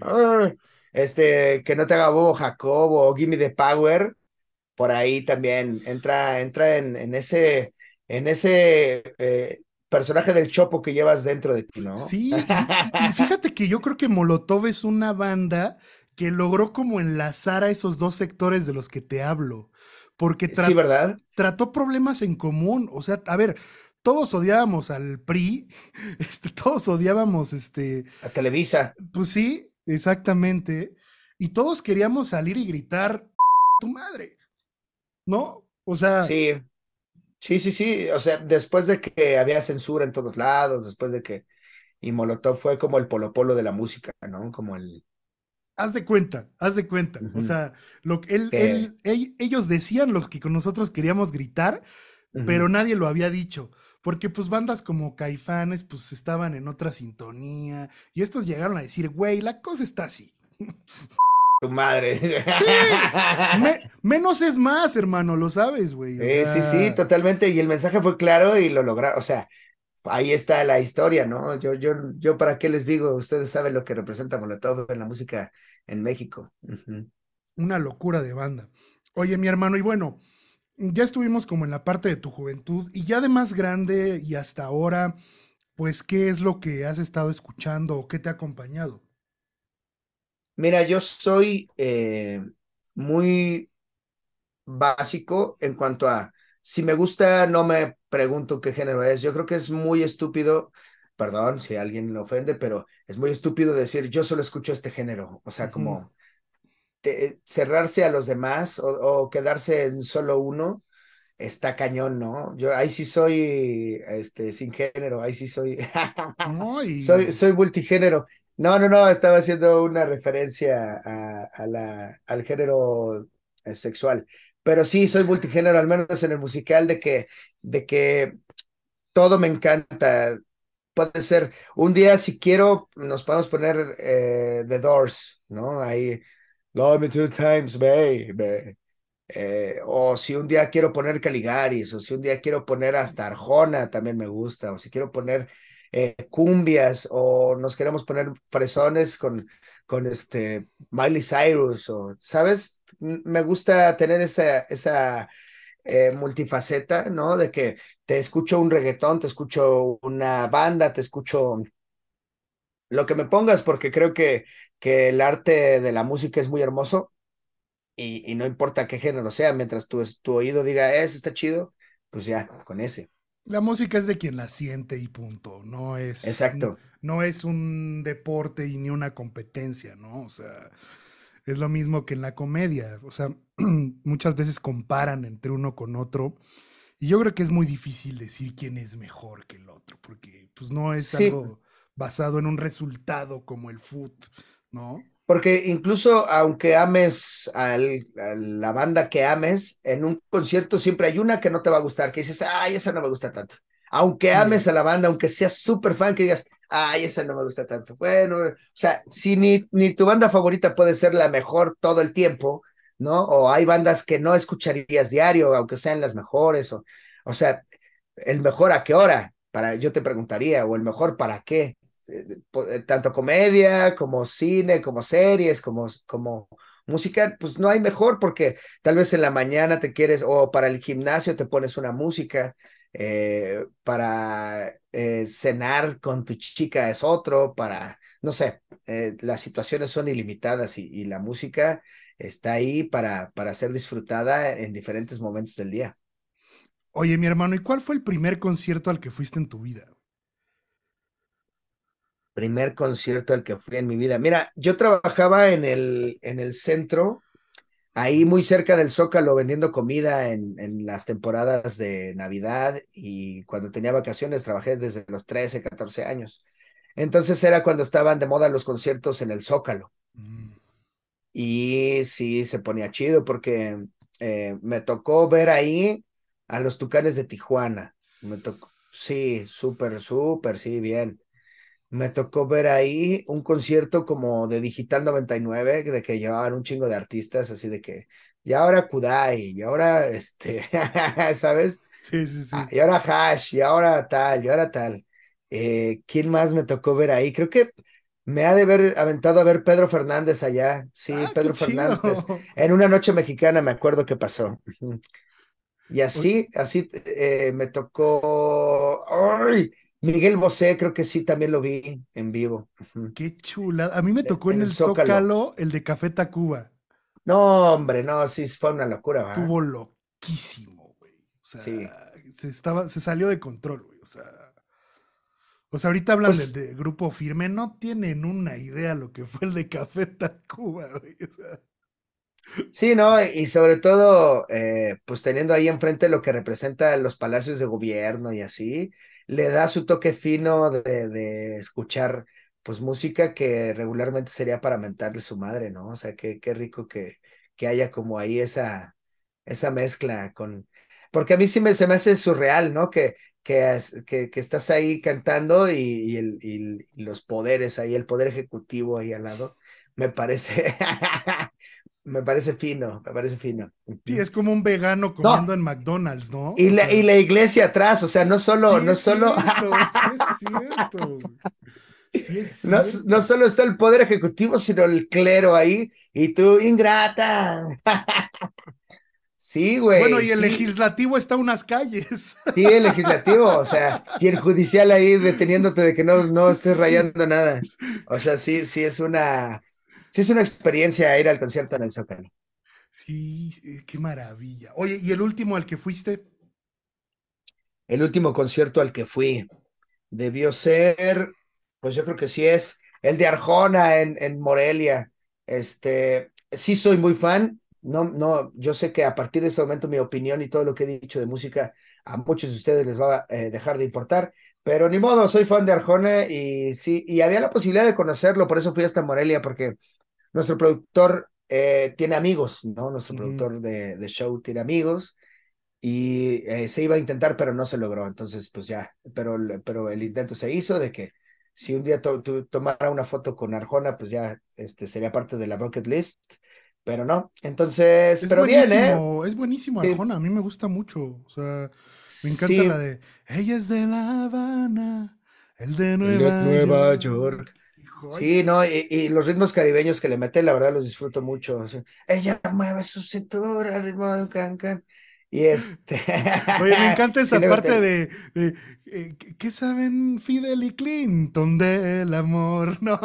¡ah! Este, que no te haga bobo Jacobo, Gimme the Power, por ahí también entra, entra en, en ese, en ese eh, personaje del chopo que llevas dentro de ti, ¿no? Sí, y, fíjate que yo creo que Molotov es una banda que logró como enlazar a esos dos sectores de los que te hablo. Porque ¿verdad? trató problemas en común. O sea, a ver, todos odiábamos al PRI, este, todos odiábamos este. A Televisa. Pues sí, exactamente. Y todos queríamos salir y gritar tu madre. ¿No? O sea. Sí. Sí, sí, sí. O sea, después de que había censura en todos lados, después de que. Y Molotov fue como el polopolo de la música, ¿no? Como el. Haz de cuenta, haz de cuenta. O sea, lo, él, él, ellos decían lo que con nosotros queríamos gritar, pero nadie lo había dicho porque pues bandas como Caifanes pues estaban en otra sintonía y estos llegaron a decir, güey, la cosa está así. Tu madre. menos es más, hermano, lo sabes, güey. Eh, sí, sí, totalmente. Y el mensaje fue claro y lo lograron. O sea, ahí está la historia, ¿no? Yo, yo, yo, ¿para qué les digo? Ustedes saben lo que representa Molotov en la música en México. Una locura de banda. Oye, mi hermano, y bueno, ya estuvimos como en la parte de tu juventud y ya de más grande y hasta ahora, pues, ¿qué es lo que has estado escuchando o qué te ha acompañado? Mira, yo soy eh, muy básico en cuanto a si me gusta, no me pregunto qué género es. Yo creo que es muy estúpido, perdón si alguien lo ofende, pero es muy estúpido decir yo solo escucho este género. O sea, como eh, cerrarse a los demás o, quedarse en solo uno está cañón, ¿no? Yo ahí sí soy este, sin género, ahí sí soy. soy, soy multigénero. No, no, no, estaba haciendo una referencia a, la, al género eh, sexual. Pero sí, soy multigénero, al menos en el musical, de que, de que todo me encanta. Puede ser, un día si quiero, nos podemos poner eh, The Doors, ¿no? Ahí Love me two times, baby. Eh, o si un día quiero poner Caligaris, o si un día quiero poner hasta Arjona, también me gusta, o si quiero poner eh, cumbias, o nos queremos poner fresones con, con este Miley Cyrus, o, ¿sabes? Me gusta tener esa, esa eh, multifaceta, ¿no? De que te escucho un reggaetón, te escucho una banda, te escucho lo que me pongas, porque creo que que el arte de la música es muy hermoso y, no importa qué género sea, mientras tu, tu oído diga, es, está chido, pues ya, con ese. La música es de quien la siente y punto. No es. Exacto. No, es un deporte y ni una competencia, ¿no? O sea, es lo mismo que en la comedia. O sea, muchas veces comparan entre uno con otro. Y yo creo que es muy difícil decir quién es mejor que el otro, porque pues no es algo basado en un resultado como el foot, porque incluso aunque ames a la banda que ames, en un concierto siempre hay una que no te va a gustar, que dices, ay, esa no me gusta tanto. Aunque ames a la banda, aunque seas súper fan, que digas, ay, esa no me gusta tanto. Bueno, o sea, si ni, tu banda favorita puede ser la mejor todo el tiempo, ¿no? O hay bandas que no escucharías diario, aunque sean las mejores, o, o sea, el mejor a qué hora, para, yo te preguntaría, o el mejor para qué, eh, tanto comedia como cine, como series, como, como música, pues no hay mejor porque tal vez en la mañana te quieres o para el gimnasio te pones una música, eh, para eh, cenar con tu chica es otro, para, no sé, las situaciones son ilimitadas y, y, la música está ahí para, para ser disfrutada en diferentes momentos del día. Oye, mi hermano, ¿y cuál fue el primer concierto al que fuiste en tu vida? primer concierto al que fui en mi vida. Mira, yo trabajaba en el, en el centro, ahí muy cerca del Zócalo, vendiendo comida en, las temporadas de Navidad y cuando tenía vacaciones trabajé desde los 13, 14 años. Entonces era cuando estaban de moda los conciertos en el Zócalo. Mm. Y sí, se ponía chido porque eh, me tocó ver ahí a los Tucanes de Tijuana. Me tocó, sí, súper, súper, sí, bien me tocó ver ahí un concierto como de Digital 99, de que llevaban un chingo de artistas, así de que, y ahora Kudai, y ahora este, ¿sabes? Sí, sí, ah, sí. y ahora Hash, y ahora tal, y ahora tal. Eh, ¿Quién más me tocó ver ahí? Creo que me ha de haber aventado a ver Pedro Fernández allá. Sí, ah, Pedro Fernández. En una noche mexicana me acuerdo que pasó. Y así, así eh, me tocó. ¡Ay! Miguel Bosé, creo que sí, también lo vi en vivo. Qué chula. A mí me tocó en, el Zócalo. el de Café Tacuba. No, hombre, no, sí, fue una locura. Tuvo Estuvo loquísimo, güey. O sea, se, estaba, se salió de control, güey. O sea, ahorita hablan pues del de grupo firme, no tienen una idea lo que fue el de Café Tacuba, güey. Sí, ¿no? Y sobre todo, eh, pues teniendo ahí enfrente lo que representa los palacios de gobierno y así, le da su toque fino de, escuchar pues música que regularmente sería para mentarle su madre, ¿no? O sea, qué, qué rico que, que haya como ahí esa, esa mezcla con... Porque a mí sí me, se me hace surreal, ¿no? Que, que, que, estás ahí cantando y, el, y, los poderes ahí, el poder ejecutivo ahí al lado, me parece, Me parece fino, me parece fino. Sí, es como un vegano comiendo en McDonald's, ¿no? Y la, y la iglesia atrás, o sea, no solo, no solo. Sí, es no, no, solo está el poder ejecutivo, sino el clero ahí, y tú, ingrata. Sí, güey. Bueno, y el legislativo está a unas calles. Sí, el legislativo, o sea, y el judicial ahí deteniéndote de que no, no estés rayando nada. O sea, sí, sí es una sí es una experiencia ir al concierto en el Zócalo. Sí, eh, qué maravilla. Oye, ¿y el último al que fuiste? El último concierto al que fui debió ser, pues yo creo que sí es, el de Arjona en, en Morelia. Este, sí soy muy fan. No, no, yo sé que a partir de este momento mi opinión y todo lo que he dicho de música a muchos de ustedes les va a eh, dejar de importar, pero ni modo, soy fan de Arjona y sí, y había la posibilidad de conocerlo, por eso fui hasta Morelia, porque nuestro productor eh, tiene amigos, ¿no? Nuestro productor de, show tiene amigos y eh, se iba a intentar, pero no se logró. Entonces, pues ya, pero, pero el intento se hizo de que si un día to tomara una foto con Arjona, pues ya este, sería parte de la bucket list. Pero no, entonces, pero bien, ¿eh? Es buenísimo Arjona, a mí me gusta mucho. O sea, me encanta la de Ella es de La Habana, el de Nueva, York. Sí, no, y, los ritmos caribeños que le mete, la verdad los disfruto mucho. Ella mueve su cintura ritmo de cancan. Y este. Oye, me encanta esa parte de, eh, ¿Qué saben Fidel y Clinton del amor? No.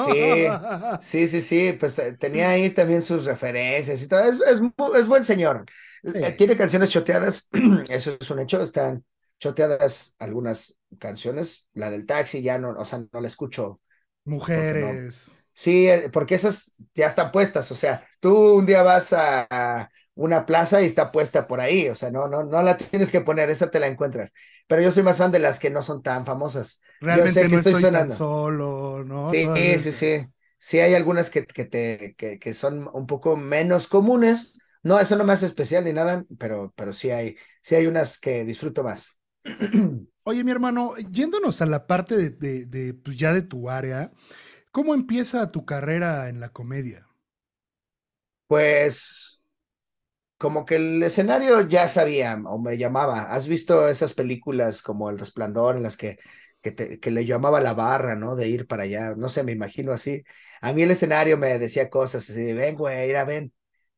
Sí, sí, sí, Pues eh, tenía ahí también sus referencias y todo. Es, es, es buen señor. Eh, tiene canciones choteadas. Eso es un hecho. Están choteadas algunas canciones. La del taxi ya no, o sea, no la escucho Mujeres. Sí, eh, porque esas ya están puestas, o sea, tú un día vas a, una plaza y está puesta por ahí, o sea, no, no, no la tienes que poner, esa te la encuentras. Pero yo soy más fan de las que no son tan famosas. yo sé que estoy, sonando. solo, ¿no? Sí, sí, sí. Sí hay algunas que, que te, que, son un poco menos comunes. No, eso no me hace especial ni nada, pero, pero sí hay, sí hay unas que disfruto más. Oye, mi hermano, yéndonos a la parte de, de, pues ya de tu área, ¿cómo empieza tu carrera en la comedia? Pues como que el escenario ya sabía o me llamaba. ¿Has visto esas películas como El Resplandor en las que, que, le llamaba la barra, ¿no? De ir para allá. No sé, me imagino así. A mí el escenario me decía cosas así, ven, güey, ira, ven,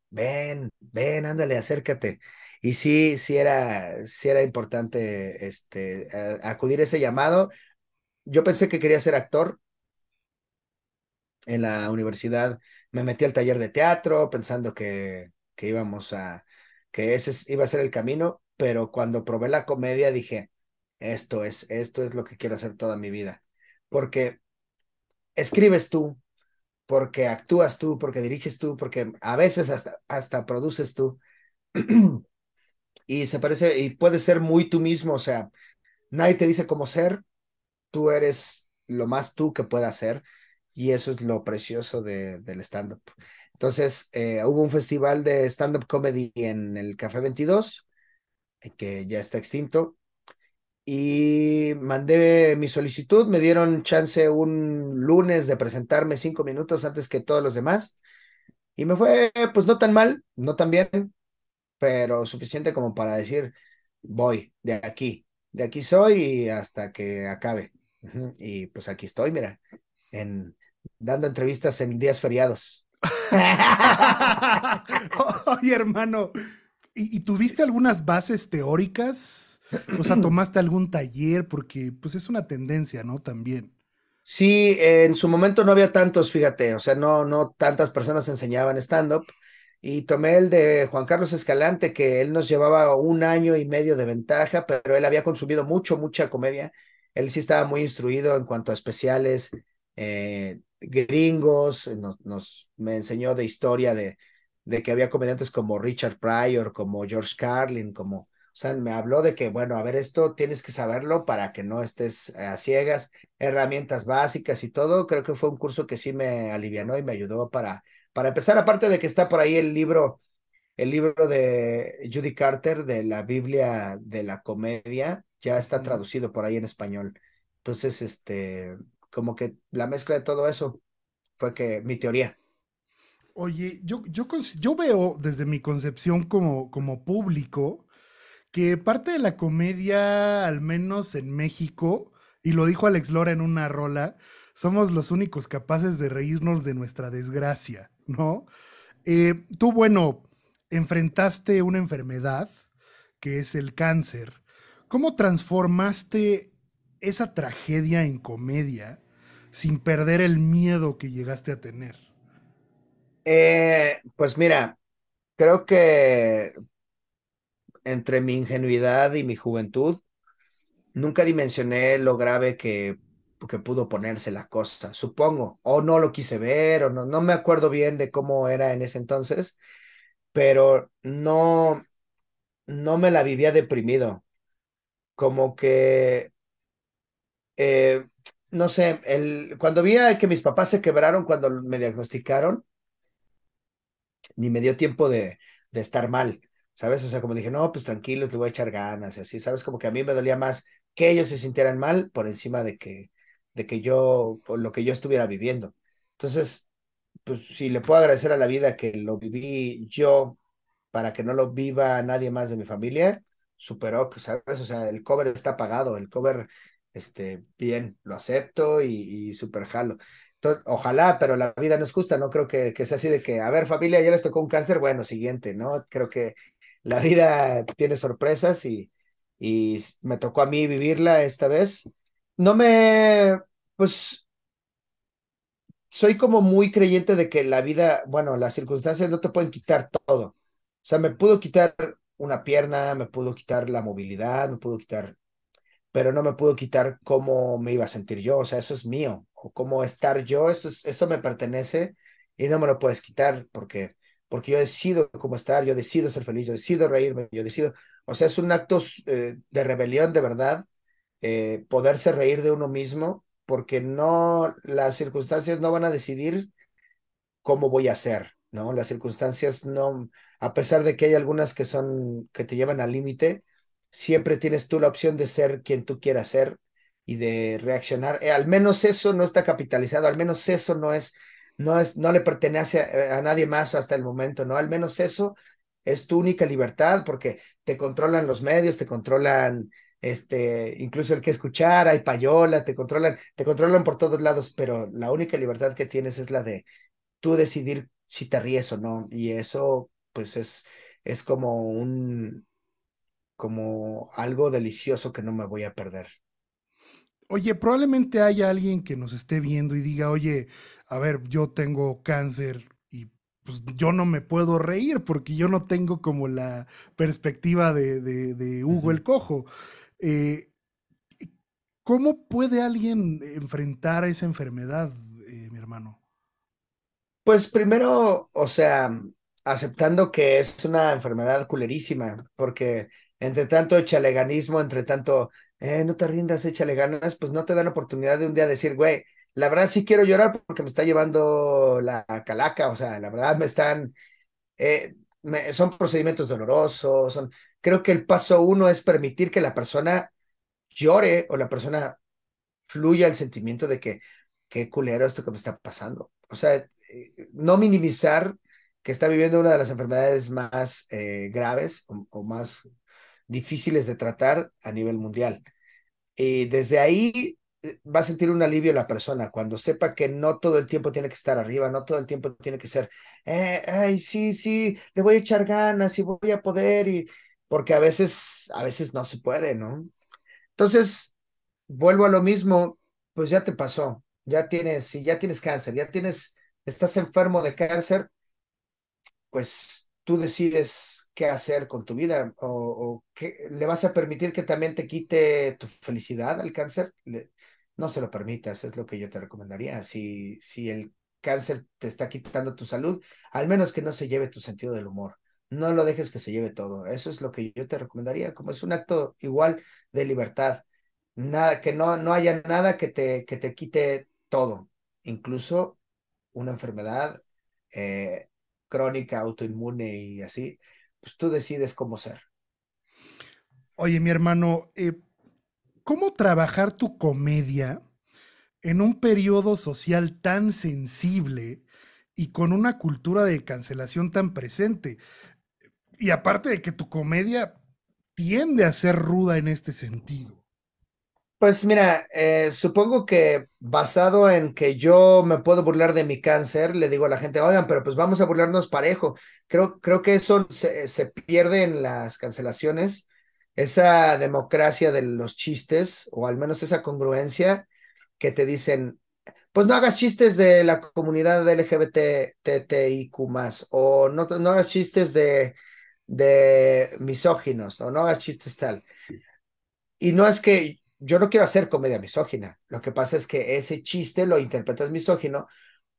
ven, ven, ándale, acércate y sí, sí era, era importante este, eh, acudir a ese llamado. Yo pensé que quería ser actor. En la universidad me metí al taller de teatro pensando que, que íbamos a, que ese iba a ser el camino, pero cuando probé la comedia dije, esto es, esto es lo que quiero hacer toda mi vida. Porque escribes tú, porque actúas tú, porque diriges tú, porque a veces hasta, hasta produces tú. y se parece, y puede ser muy tú mismo, o sea, nadie te dice cómo ser, tú eres lo más tú que puedas ser, y eso es lo precioso de, del stand-up. Entonces, eh, hubo un festival de stand-up comedy en el Café 22, eh, que ya está extinto, y mandé mi solicitud, me dieron chance un lunes de presentarme cinco minutos antes que todos los demás, y me fue, pues no tan mal, no tan bien, pero suficiente como para decir, voy de aquí, de aquí soy hasta que acabe. Y pues aquí estoy, mira, en, dando entrevistas en días feriados. Oye, hermano, ¿y, tuviste algunas bases teóricas? O sea, ¿tomaste algún taller? Porque pues es una tendencia, ¿no? También. Sí, en su momento no había tantos, fíjate, o sea, no, no tantas personas enseñaban stand-up y tomé el de Juan Carlos Escalante, que él nos llevaba un año y medio de ventaja, pero él había consumido mucho, mucha comedia. Él sí estaba muy instruido en cuanto a especiales eh, gringos, nos, me enseñó de historia de, de que había comediantes como Richard Pryor, como George Carlin, como, o sea, me habló de que, bueno, a ver, esto tienes que saberlo para que no estés a ciegas, herramientas básicas y todo. Creo que fue un curso que sí me alivianó y me ayudó para para empezar, aparte de que está por ahí el libro, el libro de Judy Carter de la Biblia de la Comedia, ya está traducido por ahí en español. Entonces, este, como que la mezcla de todo eso fue que mi teoría. Oye, yo, yo, veo desde mi concepción como, como público que parte de la comedia, al menos en México, y lo dijo Alex Lora en una rola, somos los únicos capaces de reírnos de nuestra desgracia. ¿no? Eh, tú, bueno, enfrentaste una enfermedad que es el cáncer. ¿Cómo transformaste esa tragedia en comedia sin perder el miedo que llegaste a tener? Eh, pues mira, creo que entre mi ingenuidad y mi juventud, nunca dimensioné lo grave que porque pudo ponerse la cosa, supongo, o no lo quise ver, o no, no me acuerdo bien de cómo era en ese entonces, pero no, no me la vivía deprimido, como que, eh, no sé, el, cuando vi que mis papás se quebraron cuando me diagnosticaron, ni me dio tiempo de, de estar mal, ¿sabes? O sea, como dije, no, pues tranquilos, le voy a echar ganas y así, ¿sabes? Como que a mí me dolía más que ellos se sintieran mal por encima de que de que yo, lo que yo estuviera viviendo. Entonces, pues si le puedo agradecer a la vida que lo viví yo para que no lo viva nadie más de mi familia, superó, ¿sabes? O sea, el cover está pagado, el cover, este, bien, lo acepto y, super jalo. Entonces, ojalá, pero la vida nos gusta, no creo que, que sea así de que, a ver familia, ya les tocó un cáncer, bueno, siguiente, ¿no? Creo que la vida tiene sorpresas y, y me tocó a mí vivirla esta vez no me, pues, soy como muy creyente de que la vida, bueno, las circunstancias no te pueden quitar todo. O sea, me pudo quitar una pierna, me pudo quitar la movilidad, me pudo quitar, pero no me pudo quitar cómo me iba a sentir yo. O sea, eso es mío, o cómo estar yo, eso, es, eso me pertenece y no me lo puedes quitar porque, porque yo decido cómo estar, yo decido ser feliz, yo decido reírme, yo decido. O sea, es un acto eh, de rebelión de verdad eh, poderse reír de uno mismo, porque no, las circunstancias no van a decidir cómo voy a ser, ¿no? Las circunstancias no, a pesar de que hay algunas que son, que te llevan al límite, siempre tienes tú la opción de ser quien tú quieras ser y de reaccionar. Eh, al menos eso no está capitalizado, al menos eso no es, no es, no le pertenece eh, a, nadie más hasta el momento, ¿no? Al menos eso es tu única libertad porque te controlan los medios, te controlan este, incluso el que escuchar, hay payola, te controlan, te controlan por todos lados, pero la única libertad que tienes es la de tú decidir si te ríes o no, y eso pues es, es como un, como algo delicioso que no me voy a perder. Oye, probablemente haya alguien que nos esté viendo y diga, oye, a ver, yo tengo cáncer y pues yo no me puedo reír porque yo no tengo como la perspectiva de, de, de Hugo el Cojo. Eh, ¿Cómo puede alguien enfrentar esa enfermedad, eh, mi hermano? Pues primero, o sea, aceptando que es una enfermedad culerísima, porque entre tanto chaleganismo, entre tanto, eh, no te rindas, échale ganas, pues no te dan oportunidad de un día decir, güey, la verdad sí quiero llorar porque me está llevando la calaca, o sea, la verdad me están, eh, son procedimientos dolorosos, son, creo que el paso uno es permitir que la persona llore o la persona fluya el sentimiento de que qué culero esto que me está pasando. O sea, eh, no minimizar que está viviendo una de las enfermedades más eh, graves o, más difíciles de tratar a nivel mundial. Y desde ahí eh, va a sentir un alivio la persona cuando sepa que no todo el tiempo tiene que estar arriba, no todo el tiempo tiene que ser, ay, sí, sí, le voy a echar ganas y voy a poder y, porque a veces, a veces no se puede, ¿no? Entonces, vuelvo a lo mismo, pues ya te pasó, ya tienes, si ya tienes cáncer, ya tienes, estás enfermo de cáncer, pues tú decides qué hacer con tu vida o, qué, le vas a permitir que también te quite tu felicidad al cáncer. no se lo permitas, es lo que yo te recomendaría. Si, si el cáncer te está quitando tu salud, al menos que no se lleve tu sentido del humor no lo dejes que se lleve todo. Eso es lo que yo te recomendaría, como es un acto igual de libertad. Nada, que no, no haya nada que te, que te quite todo, incluso una enfermedad eh, crónica, autoinmune y así, pues tú decides cómo ser. Oye, mi hermano, eh, ¿cómo trabajar tu comedia en un periodo social tan sensible y con una cultura de cancelación tan presente? y aparte de que tu comedia tiende a ser ruda en este sentido. Pues mira, eh, supongo que basado en que yo me puedo burlar de mi cáncer, le digo a la gente, oigan, pero pues vamos a burlarnos parejo. Creo, creo que eso se, se pierde en las cancelaciones, esa democracia de los chistes, o al menos esa congruencia que te dicen, pues no hagas chistes de la comunidad LGBTIQ o no, no hagas chistes de de misóginos o no hagas chistes tal. Y no es que yo no quiero hacer comedia misógina, lo que pasa es que ese chiste lo interpretas misógino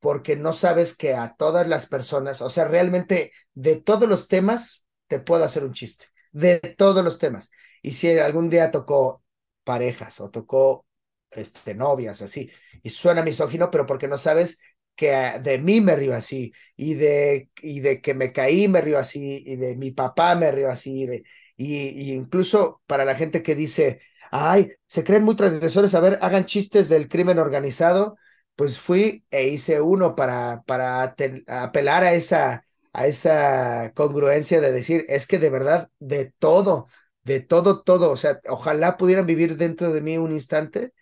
porque no sabes que a todas las personas, o sea, realmente de todos los temas te puedo hacer un chiste, de todos los temas. Y si algún día tocó parejas o tocó este, novias o así, y suena misógino, pero porque no sabes que de mí me río así, y de, y de que me caí me río así, y de mi papá me río así, y, incluso para la gente que dice, ay, se creen muy transgresores, a ver, hagan chistes del crimen organizado, pues fui e hice uno para, para apelar a esa, a esa congruencia de decir, es que de verdad, de todo, de todo, todo, o sea, ojalá pudieran vivir dentro de mí un instante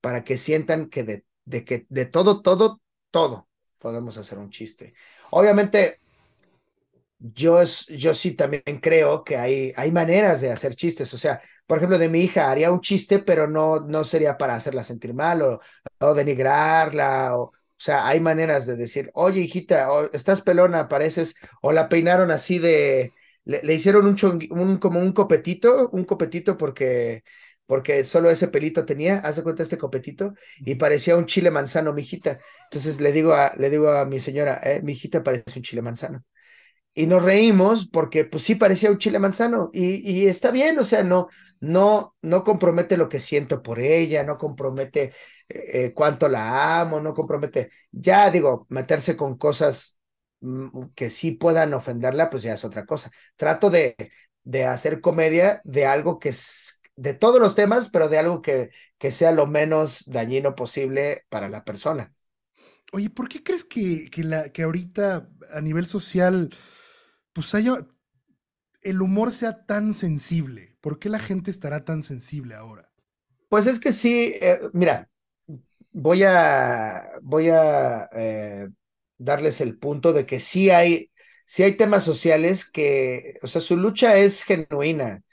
para que sientan que de, de que de todo, todo todo podemos hacer un chiste. Obviamente, yo, yo sí también creo que hay, hay maneras de hacer chistes. O sea, por ejemplo, de mi hija haría un chiste, pero no, no sería para hacerla sentir mal o, denigrarla. O, sea, hay maneras de decir, oye, hijita, estás pelona, pareces, o la peinaron así de, le, hicieron un, como un copetito, un copetito porque porque solo ese pelito tenía, haz de cuenta este copetito, y parecía un chile manzano, mijita. Entonces le digo a, le digo a mi señora, eh, mi hijita parece un chile manzano. Y nos reímos porque pues sí parecía un chile manzano y, está bien, o sea, no, no, no compromete lo que siento por ella, no compromete eh, eh, cuánto la amo, no compromete, ya digo, meterse con cosas mm, que sí puedan ofenderla, pues ya es otra cosa. Trato de, de hacer comedia de algo que, es, de todos los temas, pero de algo que, sea lo menos dañino posible para la persona. Oye, ¿por qué crees que, la, que ahorita a nivel social, pues haya, el humor sea tan sensible? ¿Por qué la gente estará tan sensible ahora? Pues es que sí, eh, mira, voy a, voy a eh, darles el punto de que sí hay, sí hay temas sociales que, o sea, su lucha es genuina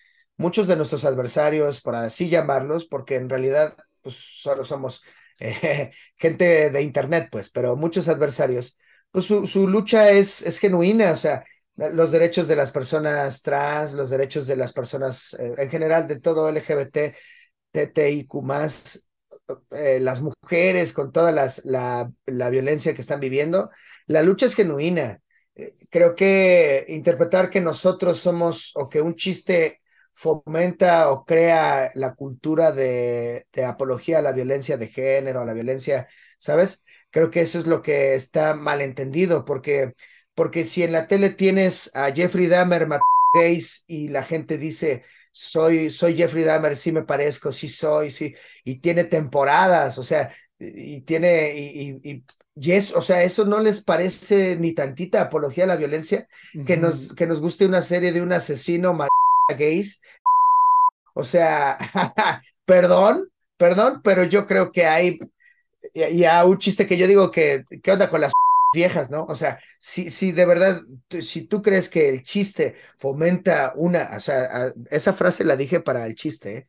muchos de nuestros adversarios, por así llamarlos, porque en realidad pues, solo somos eh, gente de Internet, pues, pero muchos adversarios, pues su, su lucha es, es genuina, o sea, los derechos de las personas trans, los derechos de las personas eh, en general, de todo LGBT, TTIQ más, eh, las mujeres con toda las, la, la, violencia que están viviendo, la lucha es genuina. creo que interpretar que nosotros somos o que un chiste fomenta o crea la cultura de, apología a la violencia de género, a la violencia, ¿sabes? Creo que eso es lo que está malentendido, porque, porque si en la tele tienes a Jeffrey Dahmer, matéis y la gente dice, soy, soy Jeffrey Dahmer, sí me parezco, sí soy, sí, y tiene temporadas, o sea, y tiene, y, y, o sea, eso no les parece ni tantita apología a la violencia, que, nos, que nos guste una serie de un asesino gays. O sea, perdón, perdón, pero yo creo que hay ya un chiste que yo digo que, ¿qué onda con las viejas, no? O sea, si, si de verdad, si tú crees que el chiste fomenta una, o sea, esa frase la dije para el chiste, ¿eh?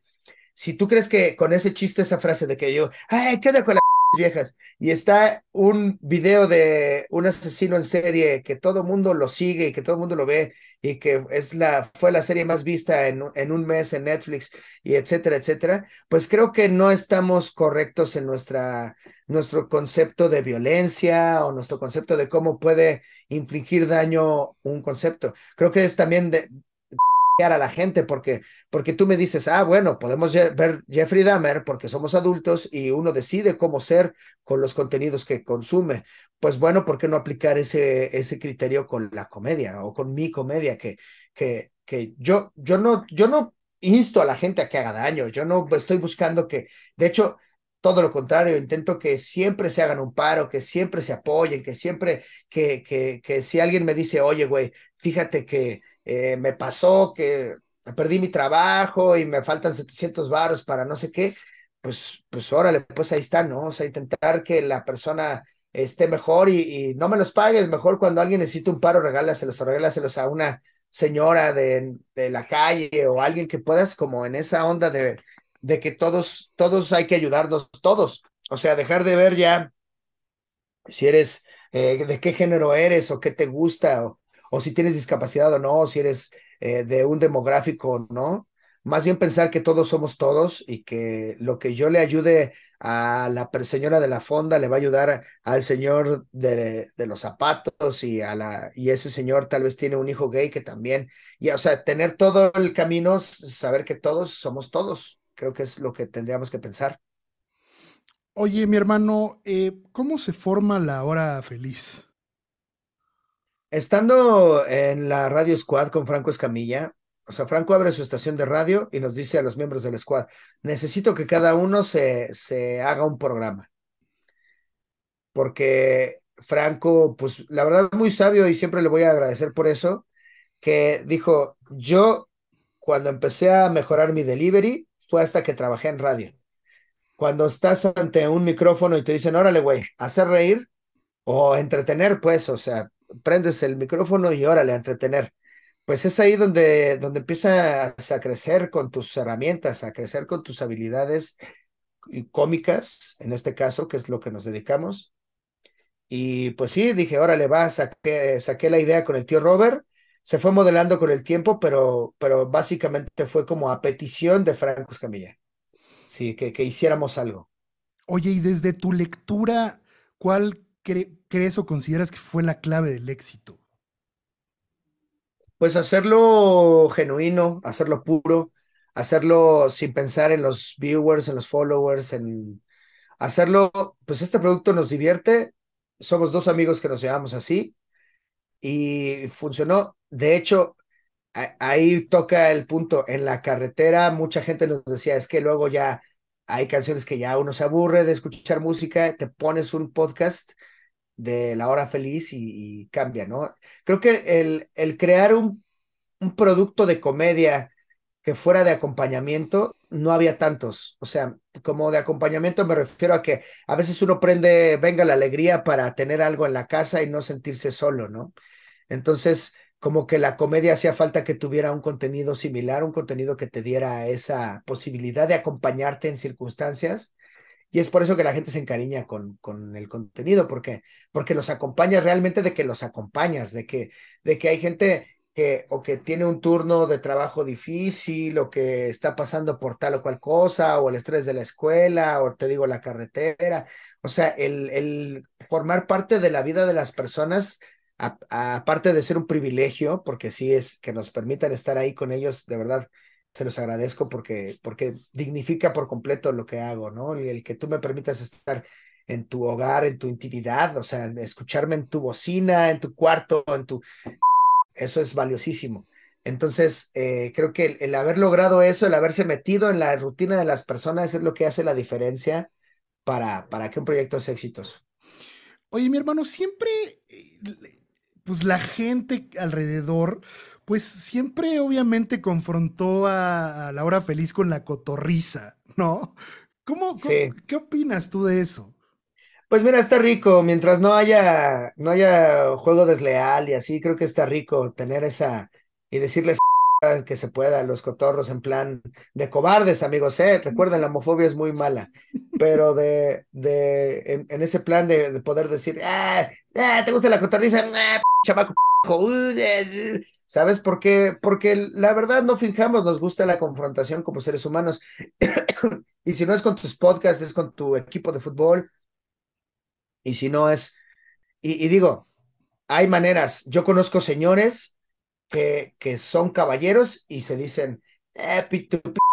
Si tú crees que con ese chiste, esa frase de que yo, ay, ¿qué onda con la viejas. Y está un video de un asesino en serie que todo mundo lo sigue y que todo mundo lo ve y que es la, fue la serie más vista en, en un mes en Netflix y etcétera, etcétera. Pues creo que no estamos correctos en nuestra, nuestro concepto de violencia o nuestro concepto de cómo puede infligir daño un concepto. Creo que es también de, a la gente porque, porque tú me dices, ah, bueno, podemos ver Jeffrey Dahmer porque somos adultos y uno decide cómo ser con los contenidos que consume. Pues bueno, ¿por qué no aplicar ese, ese criterio con la comedia o con mi comedia? Que, que, que yo, yo, no, yo no insto a la gente a que haga daño, yo no estoy buscando que, de hecho, todo lo contrario, intento que siempre se hagan un paro, que siempre se apoyen, que siempre, que, que, que si alguien me dice, oye, güey, fíjate que eh, me pasó que perdí mi trabajo y me faltan 700 varos para no sé qué, pues, pues órale, pues ahí está, ¿no? O sea, intentar que la persona esté mejor y, no me los pagues, mejor cuando alguien necesita un paro, regálaselos o regálaselos a una señora de, la calle o alguien que puedas como en esa onda de, de que todos, todos hay que ayudarnos todos. O sea, dejar de ver ya si eres, eh, de qué género eres o qué te gusta o, o si tienes discapacidad o no, o si eres eh, de un demográfico o no. Más bien pensar que todos somos todos y que lo que yo le ayude a la señora de la fonda le va a ayudar al señor de, los zapatos y a la y ese señor tal vez tiene un hijo gay que también y o sea tener todo el camino saber que todos somos todos creo que es lo que tendríamos que pensar. Oye, mi hermano, eh, ¿cómo se forma la hora feliz? Estando en la Radio Squad con Franco Escamilla, o sea, Franco abre su estación de radio y nos dice a los miembros del Squad, necesito que cada uno se, se haga un programa. Porque Franco, pues la verdad muy sabio y siempre le voy a agradecer por eso, que dijo, yo cuando empecé a mejorar mi delivery fue hasta que trabajé en radio. Cuando estás ante un micrófono y te dicen, órale, güey, hacer reír o entretener, pues, o sea, prendes el micrófono y órale, a entretener. Pues es ahí donde, donde empiezas a crecer con tus herramientas, a crecer con tus habilidades cómicas, en este caso, que es lo que nos dedicamos. Y pues sí, dije, órale, va, saqué, saqué la idea con el tío Robert, se fue modelando con el tiempo, pero, pero básicamente fue como a petición de Franco Escamilla, sí, que, que hiciéramos algo. Oye, y desde tu lectura, ¿cuál cre crees o consideras que fue la clave del éxito? Pues hacerlo genuino, hacerlo puro, hacerlo sin pensar en los viewers, en los followers, en hacerlo, pues este producto nos divierte, somos dos amigos que nos llevamos así y funcionó. De hecho, ahí toca el punto, en la carretera mucha gente nos decía, es que luego ya hay canciones que ya uno se aburre de escuchar música, te pones un podcast de la hora feliz y, cambia, ¿no? Creo que el, el crear un, un, producto de comedia que fuera de acompañamiento, no había tantos. O sea, como de acompañamiento me refiero a que a veces uno prende, venga la alegría para tener algo en la casa y no sentirse solo, ¿no? Entonces, como que la comedia hacía falta que tuviera un contenido similar, un contenido que te diera esa posibilidad de acompañarte en circunstancias y es por eso que la gente se encariña con, con el contenido, porque, porque los acompañas realmente de que los acompañas, de que, de que hay gente que o que tiene un turno de trabajo difícil o que está pasando por tal o cual cosa o el estrés de la escuela o te digo la carretera. O sea, el, el formar parte de la vida de las personas, aparte de ser un privilegio, porque sí es que nos permitan estar ahí con ellos, de verdad, se los agradezco porque, porque dignifica por completo lo que hago, ¿no? El, que tú me permitas estar en tu hogar, en tu intimidad, o sea, escucharme en tu bocina, en tu cuarto, en tu... Eso es valiosísimo. Entonces, eh, creo que el, haber logrado eso, el haberse metido en la rutina de las personas es lo que hace la diferencia para, para que un proyecto sea exitoso. Oye, mi hermano, siempre, eh, pues la gente alrededor, pues siempre obviamente confrontó a, Laura Feliz con la cotorriza, ¿no? ¿Cómo, ¿Qué opinas tú de eso? Pues mira, está rico, mientras no haya, no haya juego desleal y así, creo que está rico tener esa y decirles que se pueda a los cotorros en plan de cobardes, amigos, ¿eh? Recuerden, la homofobia es muy mala, pero de, de en, ese plan de, poder decir, ah, ah, ¿te gusta la cotorriza? Ah, ¿Sabes por qué? Porque la verdad no fijamos, nos gusta la confrontación como seres humanos. y si no es con tus podcasts, es con tu equipo de fútbol. Y si no es, y, digo, hay maneras. Yo conozco señores que, que son caballeros y se dicen, eh,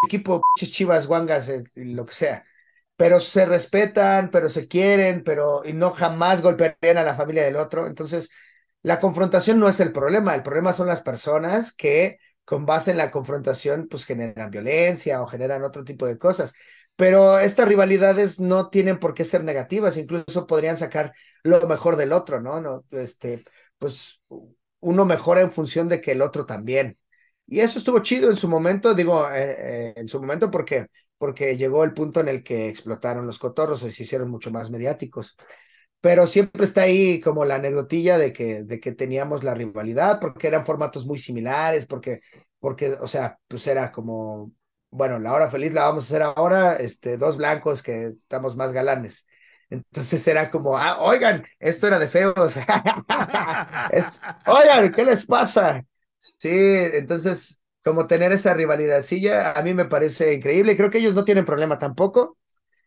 equipo, chivas, guangas, eh, lo que sea. Pero se respetan, pero se quieren, pero y no jamás golpearían a la familia del otro. Entonces, la confrontación no es el problema, el problema son las personas que con base en la confrontación pues generan violencia o generan otro tipo de cosas. Pero estas rivalidades no tienen por qué ser negativas, incluso podrían sacar lo mejor del otro, ¿no? no este, pues uno mejora en función de que el otro también. Y eso estuvo chido en su momento, digo, eh, eh, en su momento porque, porque llegó el punto en el que explotaron los cotorros y se hicieron mucho más mediáticos pero siempre está ahí como la anecdotilla de que, de que teníamos la rivalidad, porque eran formatos muy similares, porque, porque, o sea, pues era como, bueno, la hora feliz la vamos a hacer ahora, este, dos blancos que estamos más galanes. Entonces era como, ah, oigan, esto era de feos. oigan, ¿qué les pasa? Sí, entonces, como tener esa rivalidad, sí, ya, a mí me parece increíble. Creo que ellos no tienen problema tampoco.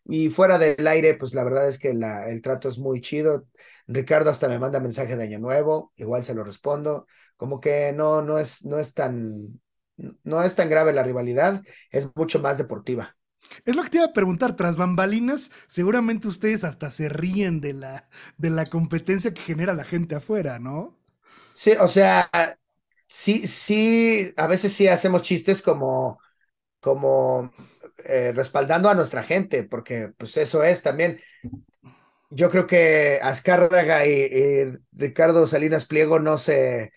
Y fuera del aire, pues la verdad es que el trato es muy chido. Ricardo hasta me manda mensaje de Año Nuevo, igual se lo respondo. Como que no, no es, no es tan, no es tan grave la rivalidad, es mucho más deportiva. Es lo que te iba a preguntar, tras bambalinas, seguramente ustedes hasta se ríen de la, de la competencia que genera la gente afuera, ¿no? Sí, o sea, sí, sí, a veces sí hacemos chistes como, como, eh, respaldando a nuestra gente, porque pues eso es también. Yo creo que Azcárraga y, Ricardo Salinas Pliego no se,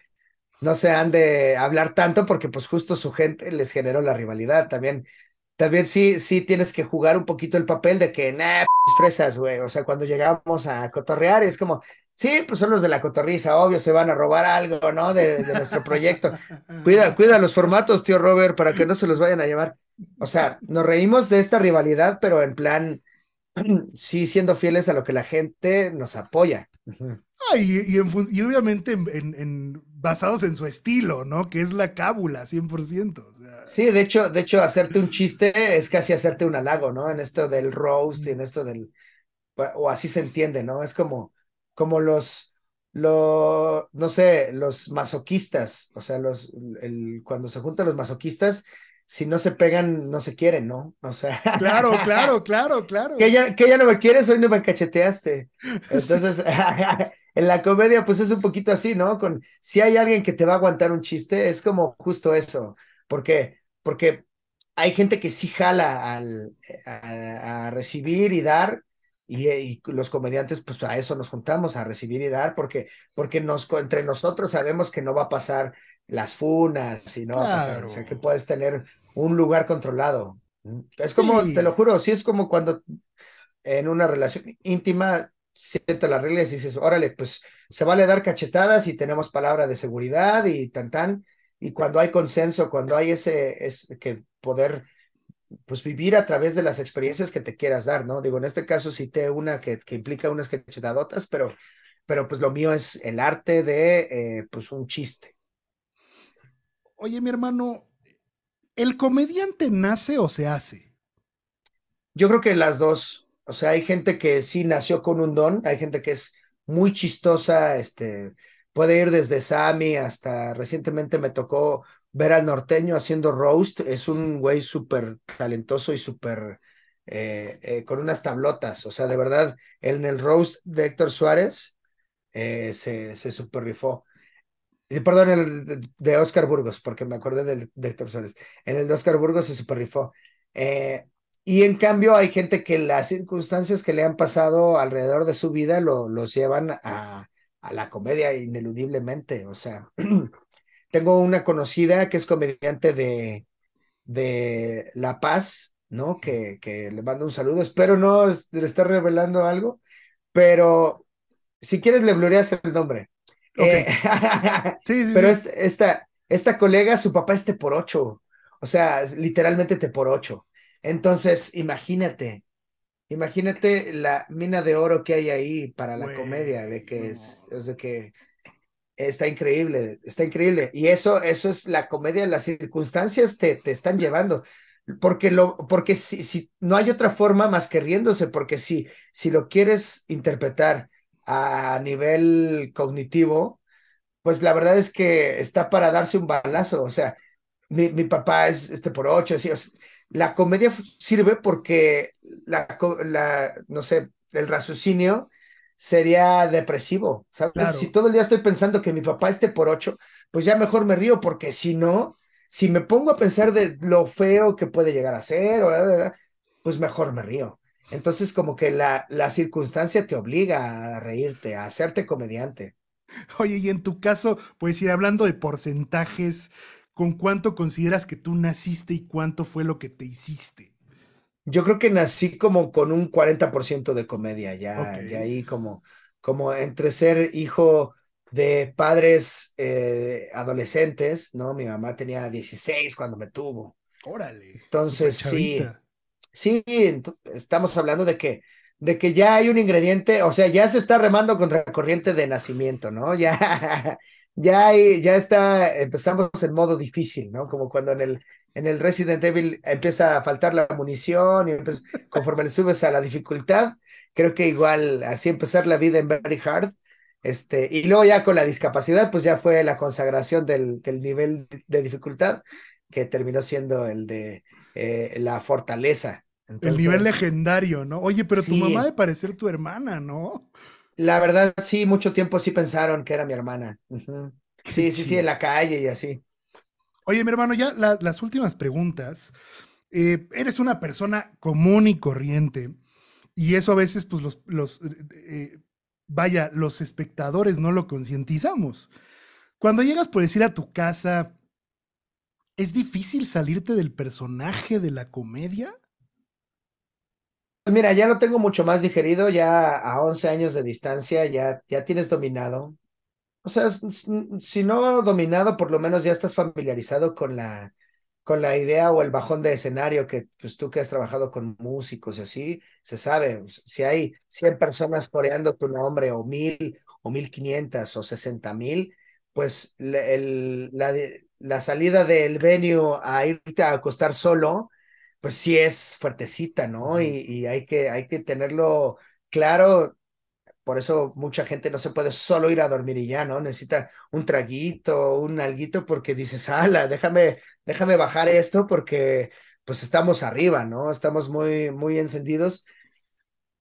no se han de hablar tanto porque pues justo su gente les generó la rivalidad también. También sí, sí tienes que jugar un poquito el papel de que, nah, pues, fresas, güey. O sea, cuando llegamos a cotorrear es como, sí, pues son los de la cotorriza, obvio, se van a robar algo, ¿no? De, de nuestro proyecto. Cuida, cuida los formatos, tío Robert, para que no se los vayan a llevar. O sea, nos reímos de esta rivalidad, pero en plan, sí siendo fieles a lo que la gente nos apoya. Ah, y, obviamente en, basados en su estilo, ¿no? Que es la cábula, 100%. Sí, de hecho, de hecho, hacerte un chiste es casi hacerte un halago, ¿no? En esto del roast y en esto del... O así se entiende, ¿no? Es como, como los, no sé, los masoquistas, o sea, los, el, cuando se juntan los masoquistas, si no se pegan, no se quieren, ¿no? O sea. Claro, claro, claro, claro. Que ya, no me quieres, hoy no me cacheteaste. Entonces, en la comedia, pues es un poquito así, ¿no? Con si hay alguien que te va a aguantar un chiste, es como justo eso. Porque, porque hay gente que sí jala al, eh, a, recibir y dar, eh, y, los comediantes, pues a eso nos juntamos, a recibir y dar, porque, porque entre nosotros sabemos que no va a pasar las funas y no o sea, que puedes tener un lugar controlado. Mm, es como, te lo juro, sí es como cuando en una relación íntima sientes las reglas y dices, órale, pues se vale dar cachetadas y tenemos palabra de seguridad y tan tan. Y cuando hay consenso, cuando hay ese, es que poder pues vivir a través de las experiencias que te quieras dar, ¿no? Digo, en este caso cité una que, implica unas cachetadotas, pero, pero pues lo mío es el arte de eh, pues un chiste. Oye, mi hermano, ¿El comediante nace o se hace? Yo creo que las dos. O sea, hay gente que sí nació con un don, hay gente que es muy chistosa, este, puede ir desde Sammy hasta recientemente me tocó ver al norteño haciendo roast, es un güey súper talentoso y súper eh, eh, con unas tablotas, o sea, de verdad, en el roast de Héctor Suárez eh, se, se super rifó. Eh, perdón, el de Oscar Burgos, porque me acordé del de Héctor En el de Oscar Burgos se superrifó. Eh, y en cambio hay gente que las circunstancias que le han pasado alrededor de su vida lo, los llevan a, la comedia ineludiblemente. O sea, tengo una conocida que es comediante de, de La Paz, ¿no? Que, que le mando un saludo. Espero no le esté revelando algo, pero si quieres le blureas el nombre. Eh, pero Esta, esta colega, su papá es te por ocho. O sea, literalmente te por ocho. Entonces, imagínate, imagínate la mina de oro que hay ahí para la comedia, de que es, que está increíble, está increíble. Y eso, eso es la comedia, las circunstancias te, te están llevando. Porque lo, porque si, si no hay otra forma más que riéndose, porque si, si lo quieres interpretar a nivel cognitivo, pues la verdad es que está para darse un balazo. O sea, mi, papá es este por ocho, la comedia sirve porque la, no sé, el raciocinio sería depresivo, ¿sabes? Si todo el día estoy pensando que mi papá esté por ocho, pues ya mejor me río, porque si no, si me pongo a pensar de lo feo que puede llegar a ser, pues mejor me río. Entonces, como que la, la circunstancia te obliga a reírte, a hacerte comediante. Oye, y en tu caso, pues ir hablando de porcentajes, ¿con cuánto consideras que tú naciste y cuánto fue lo que te hiciste? Yo creo que nací como con un 40% de comedia, ya, y ya ahí como, como entre ser hijo de padres eh, adolescentes, ¿no? Mi mamá tenía 16 cuando me tuvo. Órale. Entonces, sí. Sí, estamos hablando de que, de que ya hay un ingrediente, o sea, ya se está remando contra la corriente de nacimiento, ¿no? Ya, ya, ya está, empezamos en modo difícil, ¿no? Como cuando en el, en el Resident Evil empieza a faltar la munición y conforme le subes a la dificultad, creo que igual así empezar la vida en Very Hard. Este, y luego ya con la discapacidad, pues ya fue la consagración del, nivel de dificultad que terminó siendo el de eh, la fortaleza, el nivel legendario, ¿no? Oye, pero tu mamá de parecer tu hermana, ¿no? La verdad, sí, mucho tiempo sí pensaron que era mi hermana. Sí, sí, sí, en la calle y así. Oye, mi hermano, ya las últimas preguntas. Eh, eres una persona común y corriente. Y eso a veces, pues, los, los eh, eh, vaya, los espectadores no lo concientizamos. Cuando llegas por decir a tu casa, ¿es difícil salirte del personaje de la comedia? Mira, ya lo tengo mucho más digerido, ya a 11 años de distancia, ya, ya tienes dominado. O sea, si no dominado, por lo menos ya estás familiarizado con la, con la idea o el bajón de escenario que pues tú que has trabajado con músicos y así, se sabe, si hay 100 personas coreando tu nombre o mil o 1500 o 60 mil, pues el, la, la salida del venue a irte a acostar solo pues sí es fuertecita, ¿no? Y, hay, que, hay que tenerlo claro. Por eso mucha gente no se puede solo ir a dormir y ya, ¿no? Necesita un traguito, un alguito, porque dices, ala, déjame, déjame bajar esto porque pues estamos arriba, ¿no? Estamos muy, muy encendidos.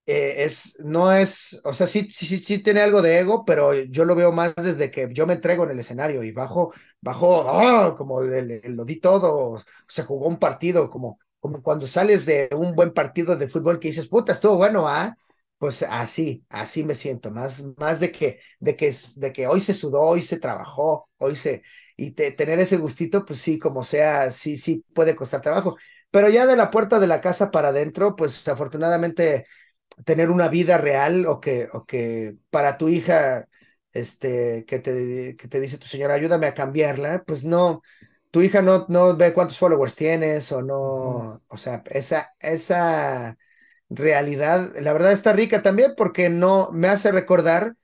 Eh, es, no es, o sea, sí, sí, sí tiene algo de ego, pero yo lo veo más desde que yo me entrego en el escenario y bajo, bajo, ah, como lo di todo, se jugó un partido, como cuando sales de un buen partido de fútbol que dices, puta, estuvo bueno, ¿ah? Pues así, así me siento, más, más de que, de que, de que hoy se sudó, hoy se trabajó, hoy se, y tener ese gustito, pues sí, como sea, sí, sí puede costar trabajo. Pero ya de la puerta de la casa para adentro, pues afortunadamente tener una vida real o que, o que para tu hija, este, que te, que te dice tu señora, ayúdame a cambiarla, pues no, tu hija no, no ve cuántos followers tienes o no, o sea, esa, esa realidad, la verdad está rica también porque no me hace recordar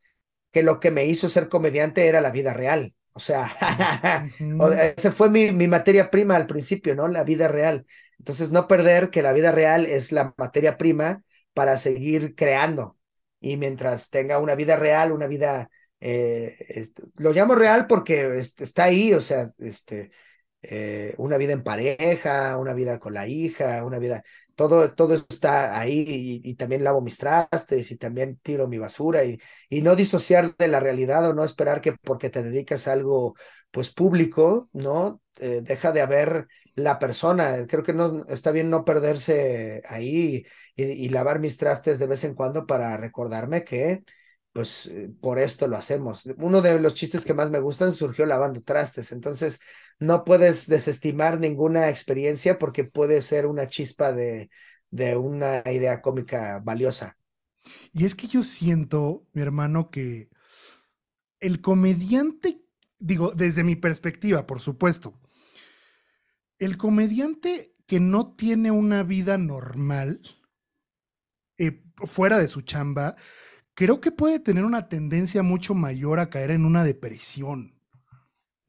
que lo que me hizo ser comediante era la vida real. O sea, esa fue mi, materia prima al principio, ¿no? La vida real. Entonces, no perder que la vida real es la materia prima para seguir creando. Y mientras tenga una vida real, una vida, eh, lo llamo real porque este, está ahí, o sea, este, eh, una vida en pareja, una vida con la hija, una vida, todo, todo está ahí y, también lavo mis trastes y también tiro mi basura y, y, no disociar de la realidad o no esperar que porque te dedicas a algo pues público, ¿no? Eh, deja de haber la persona, creo que no está bien no perderse ahí y lavar mis trastes de vez en cuando para recordarme que pues eh, por esto lo hacemos. Uno de los chistes que más me gustan surgió lavando trastes, entonces no puedes desestimar ninguna experiencia porque puede ser una chispa de, una idea cómica valiosa. Y es que yo siento, mi hermano, que el comediante, digo, desde mi perspectiva, por supuesto, el comediante que no tiene una vida normal, eh, fuera de su chamba, creo que puede tener una tendencia mucho mayor a caer en una depresión.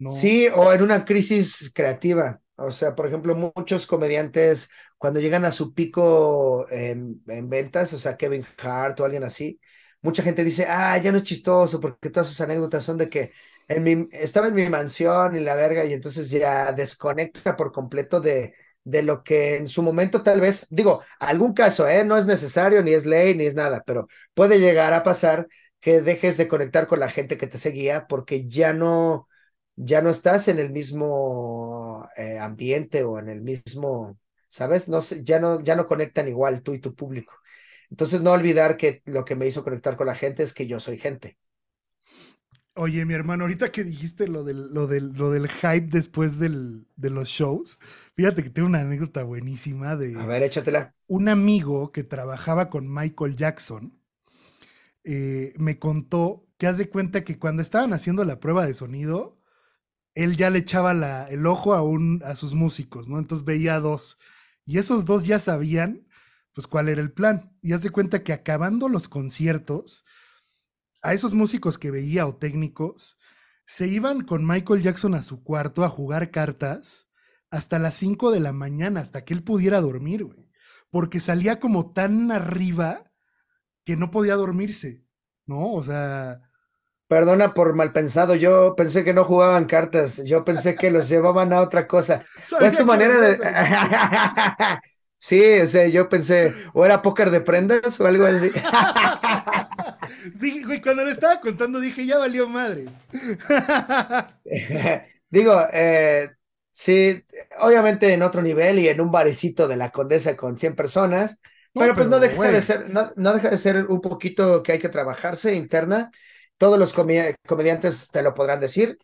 Sí, o en una crisis creativa. O sea, por ejemplo, muchos comediantes cuando llegan a su pico en, ventas, o sea, Kevin Hart o alguien así, mucha gente dice, ah, ya no es chistoso porque todas sus anécdotas son de que estaba en mi mansión y la verga y entonces ya desconecta por completo de, de lo que en su momento tal vez, digo, algún caso, ¿eh? no es necesario, ni es ley, ni es nada, pero puede llegar a pasar que dejes de conectar con la gente que te seguía porque ya no, ya no estás en el mismo eh, ambiente o en el mismo, ¿sabes? No, ya, no, ya no conectan igual tú y tu público. Entonces, no olvidar que lo que me hizo conectar con la gente es que yo soy gente. Oye, mi hermano, ahorita que dijiste lo del, lo lo del hype después de los shows, fíjate que tengo una anécdota buenísima de... A ver, échatela. Un amigo que trabajaba con Michael Jackson eh, me contó que haz de cuenta que cuando estaban haciendo la prueba de sonido, él ya le echaba el ojo a, a sus músicos, ¿no? Entonces veía dos. Y esos dos ya sabían, pues, cuál era el plan. Y haz de cuenta que acabando los conciertos a esos músicos que veía o técnicos, se iban con Michael Jackson a su cuarto a jugar cartas hasta las 5 de la mañana, hasta que él pudiera dormir, güey. Porque salía como tan arriba que no podía dormirse, ¿no? O sea... Perdona por mal pensado, yo pensé que no jugaban cartas, yo pensé que los llevaban a otra cosa. es pues tu manera de... Sí, yo pensé, o era póker de prendas o algo así. Dije, güey, cuando lo estaba contando dije, ya valió madre. Digo, eh, sí, obviamente en otro nivel y en un barecito de la condesa con 100 personas, pero pues no deja de ser, no, deja de ser un poquito que hay que trabajarse interna. Todos los comediantes te lo podrán decir.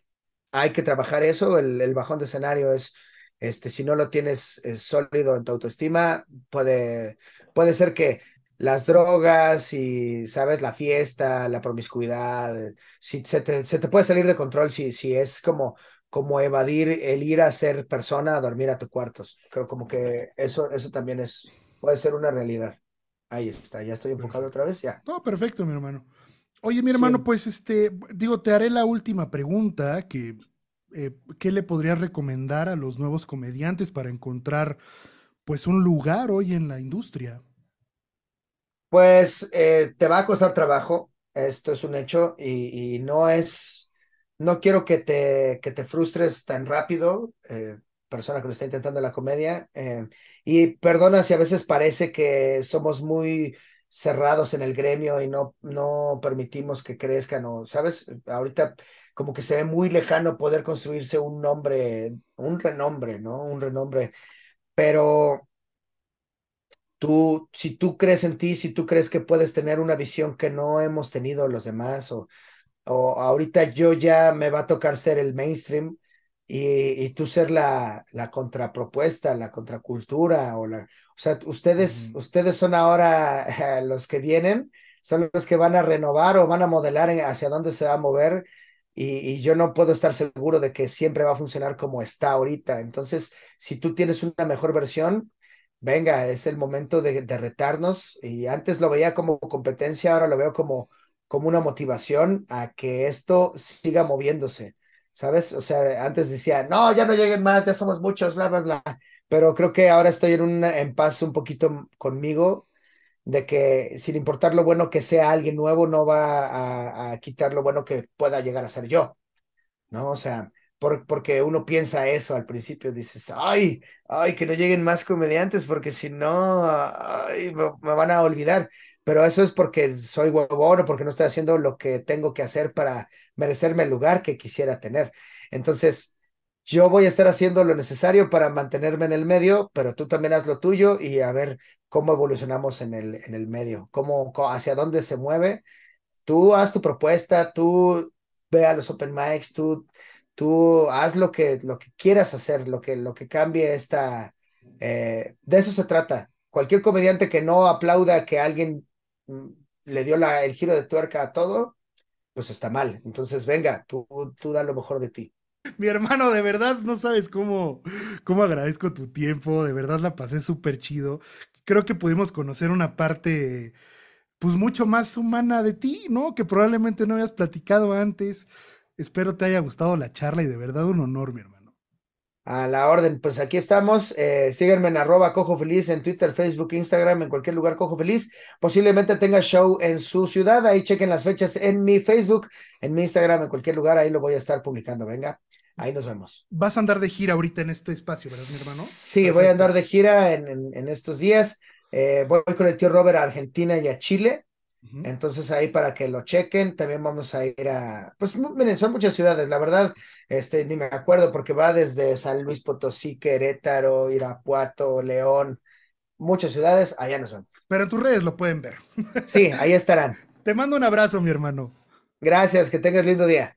Hay que trabajar eso, el bajón de escenario es este, si no lo tienes eh, sólido en tu autoestima, puede, puede ser que las drogas y, sabes, la fiesta, la promiscuidad, eh, si se te, se te puede salir de control si, si es como, como evadir el ir a ser persona a dormir a tu cuartos. Creo como que eso, eso también es, puede ser una realidad. Ahí está, ya estoy enfocado otra vez, ya. No, perfecto, mi hermano. Oye, mi hermano, pues este, digo, te haré la última pregunta que eh, ¿qué le podrías recomendar a los nuevos comediantes para encontrar pues un lugar hoy en la industria? Pues eh, te va a costar trabajo, esto es un hecho y, no es, no quiero que te, que te frustres tan rápido, eh, persona que lo está intentando la comedia, y perdona si a veces parece que somos muy cerrados en el gremio y no, no permitimos que crezcan o, ¿sabes? Ahorita como que se ve muy lejano poder construirse un nombre, un renombre, ¿no? Un renombre. Pero tú, si tú crees en ti, si tú crees que puedes tener una visión que no hemos tenido los demás, o, o ahorita yo ya me va a tocar ser el mainstream y, y tú ser la, la contrapropuesta, la contracultura, o la, o sea, ustedes, ustedes son ahora eh, los que vienen, son los que van a renovar o van a modelar hacia dónde se va a mover y, yo no puedo estar seguro de que siempre va a funcionar como está ahorita. Entonces, si tú tienes una mejor versión, venga, es el momento de, retarnos. Y antes lo veía como competencia, ahora lo veo como, como una motivación a que esto siga moviéndose. ¿Sabes? O sea, antes decía, no, ya no lleguen más, ya somos muchos, bla, bla, bla. Pero creo que ahora estoy en, un en paz un poquito conmigo de que sin importar lo bueno que sea alguien nuevo, no va a, quitar lo bueno que pueda llegar a ser yo, ¿no? O sea, porque uno piensa eso al principio, dices, ay, ay, que no lleguen más comediantes, porque si no, me, me, van a olvidar. Pero eso es porque soy huevón o porque no estoy haciendo lo que tengo que hacer para merecerme el lugar que quisiera tener. Entonces, yo voy a estar haciendo lo necesario para mantenerme en el medio, pero tú también haz lo tuyo y a ver cómo evolucionamos en el, en el medio, cómo, hacia dónde se mueve. Tú haz tu propuesta, tú ve a los open mics, tú, tú haz lo que, lo que quieras hacer, lo que, lo que cambie esta... Eh, de eso se trata. Cualquier comediante que no aplauda que alguien mm, le dio la, el giro de tuerca a todo, pues está mal. Entonces, venga, tú, tú da lo mejor de ti. Mi hermano, de verdad, no sabes cómo, cómo agradezco tu tiempo, de verdad la pasé súper chido. Creo que pudimos conocer una parte, pues mucho más humana de ti, ¿no? Que probablemente no habías platicado antes. Espero te haya gustado la charla y de verdad un honor, mi hermano. A la orden, pues aquí estamos. Eh, síganme en arroba cojo feliz en Twitter, Facebook, Instagram, en cualquier lugar cojo feliz. Posiblemente tenga show en su ciudad. Ahí chequen las fechas en mi Facebook, en mi Instagram, en cualquier lugar. Ahí lo voy a estar publicando. Venga, ahí nos vemos. Vas a andar de gira ahorita en este espacio, ¿verdad, mi hermano? Sí, voy a andar de gira en, en, estos días. Eh, voy con el tío Robert a Argentina y a Chile. Entonces ahí para que lo chequen, también vamos a ir a, pues miren, son muchas ciudades, la verdad, este, ni me acuerdo porque va desde San Luis Potosí, Querétaro, Irapuato, León, muchas ciudades, allá nos van, Pero en tus redes lo pueden ver. Sí, ahí estarán. Te mando un abrazo, mi hermano. Gracias, que tengas lindo día.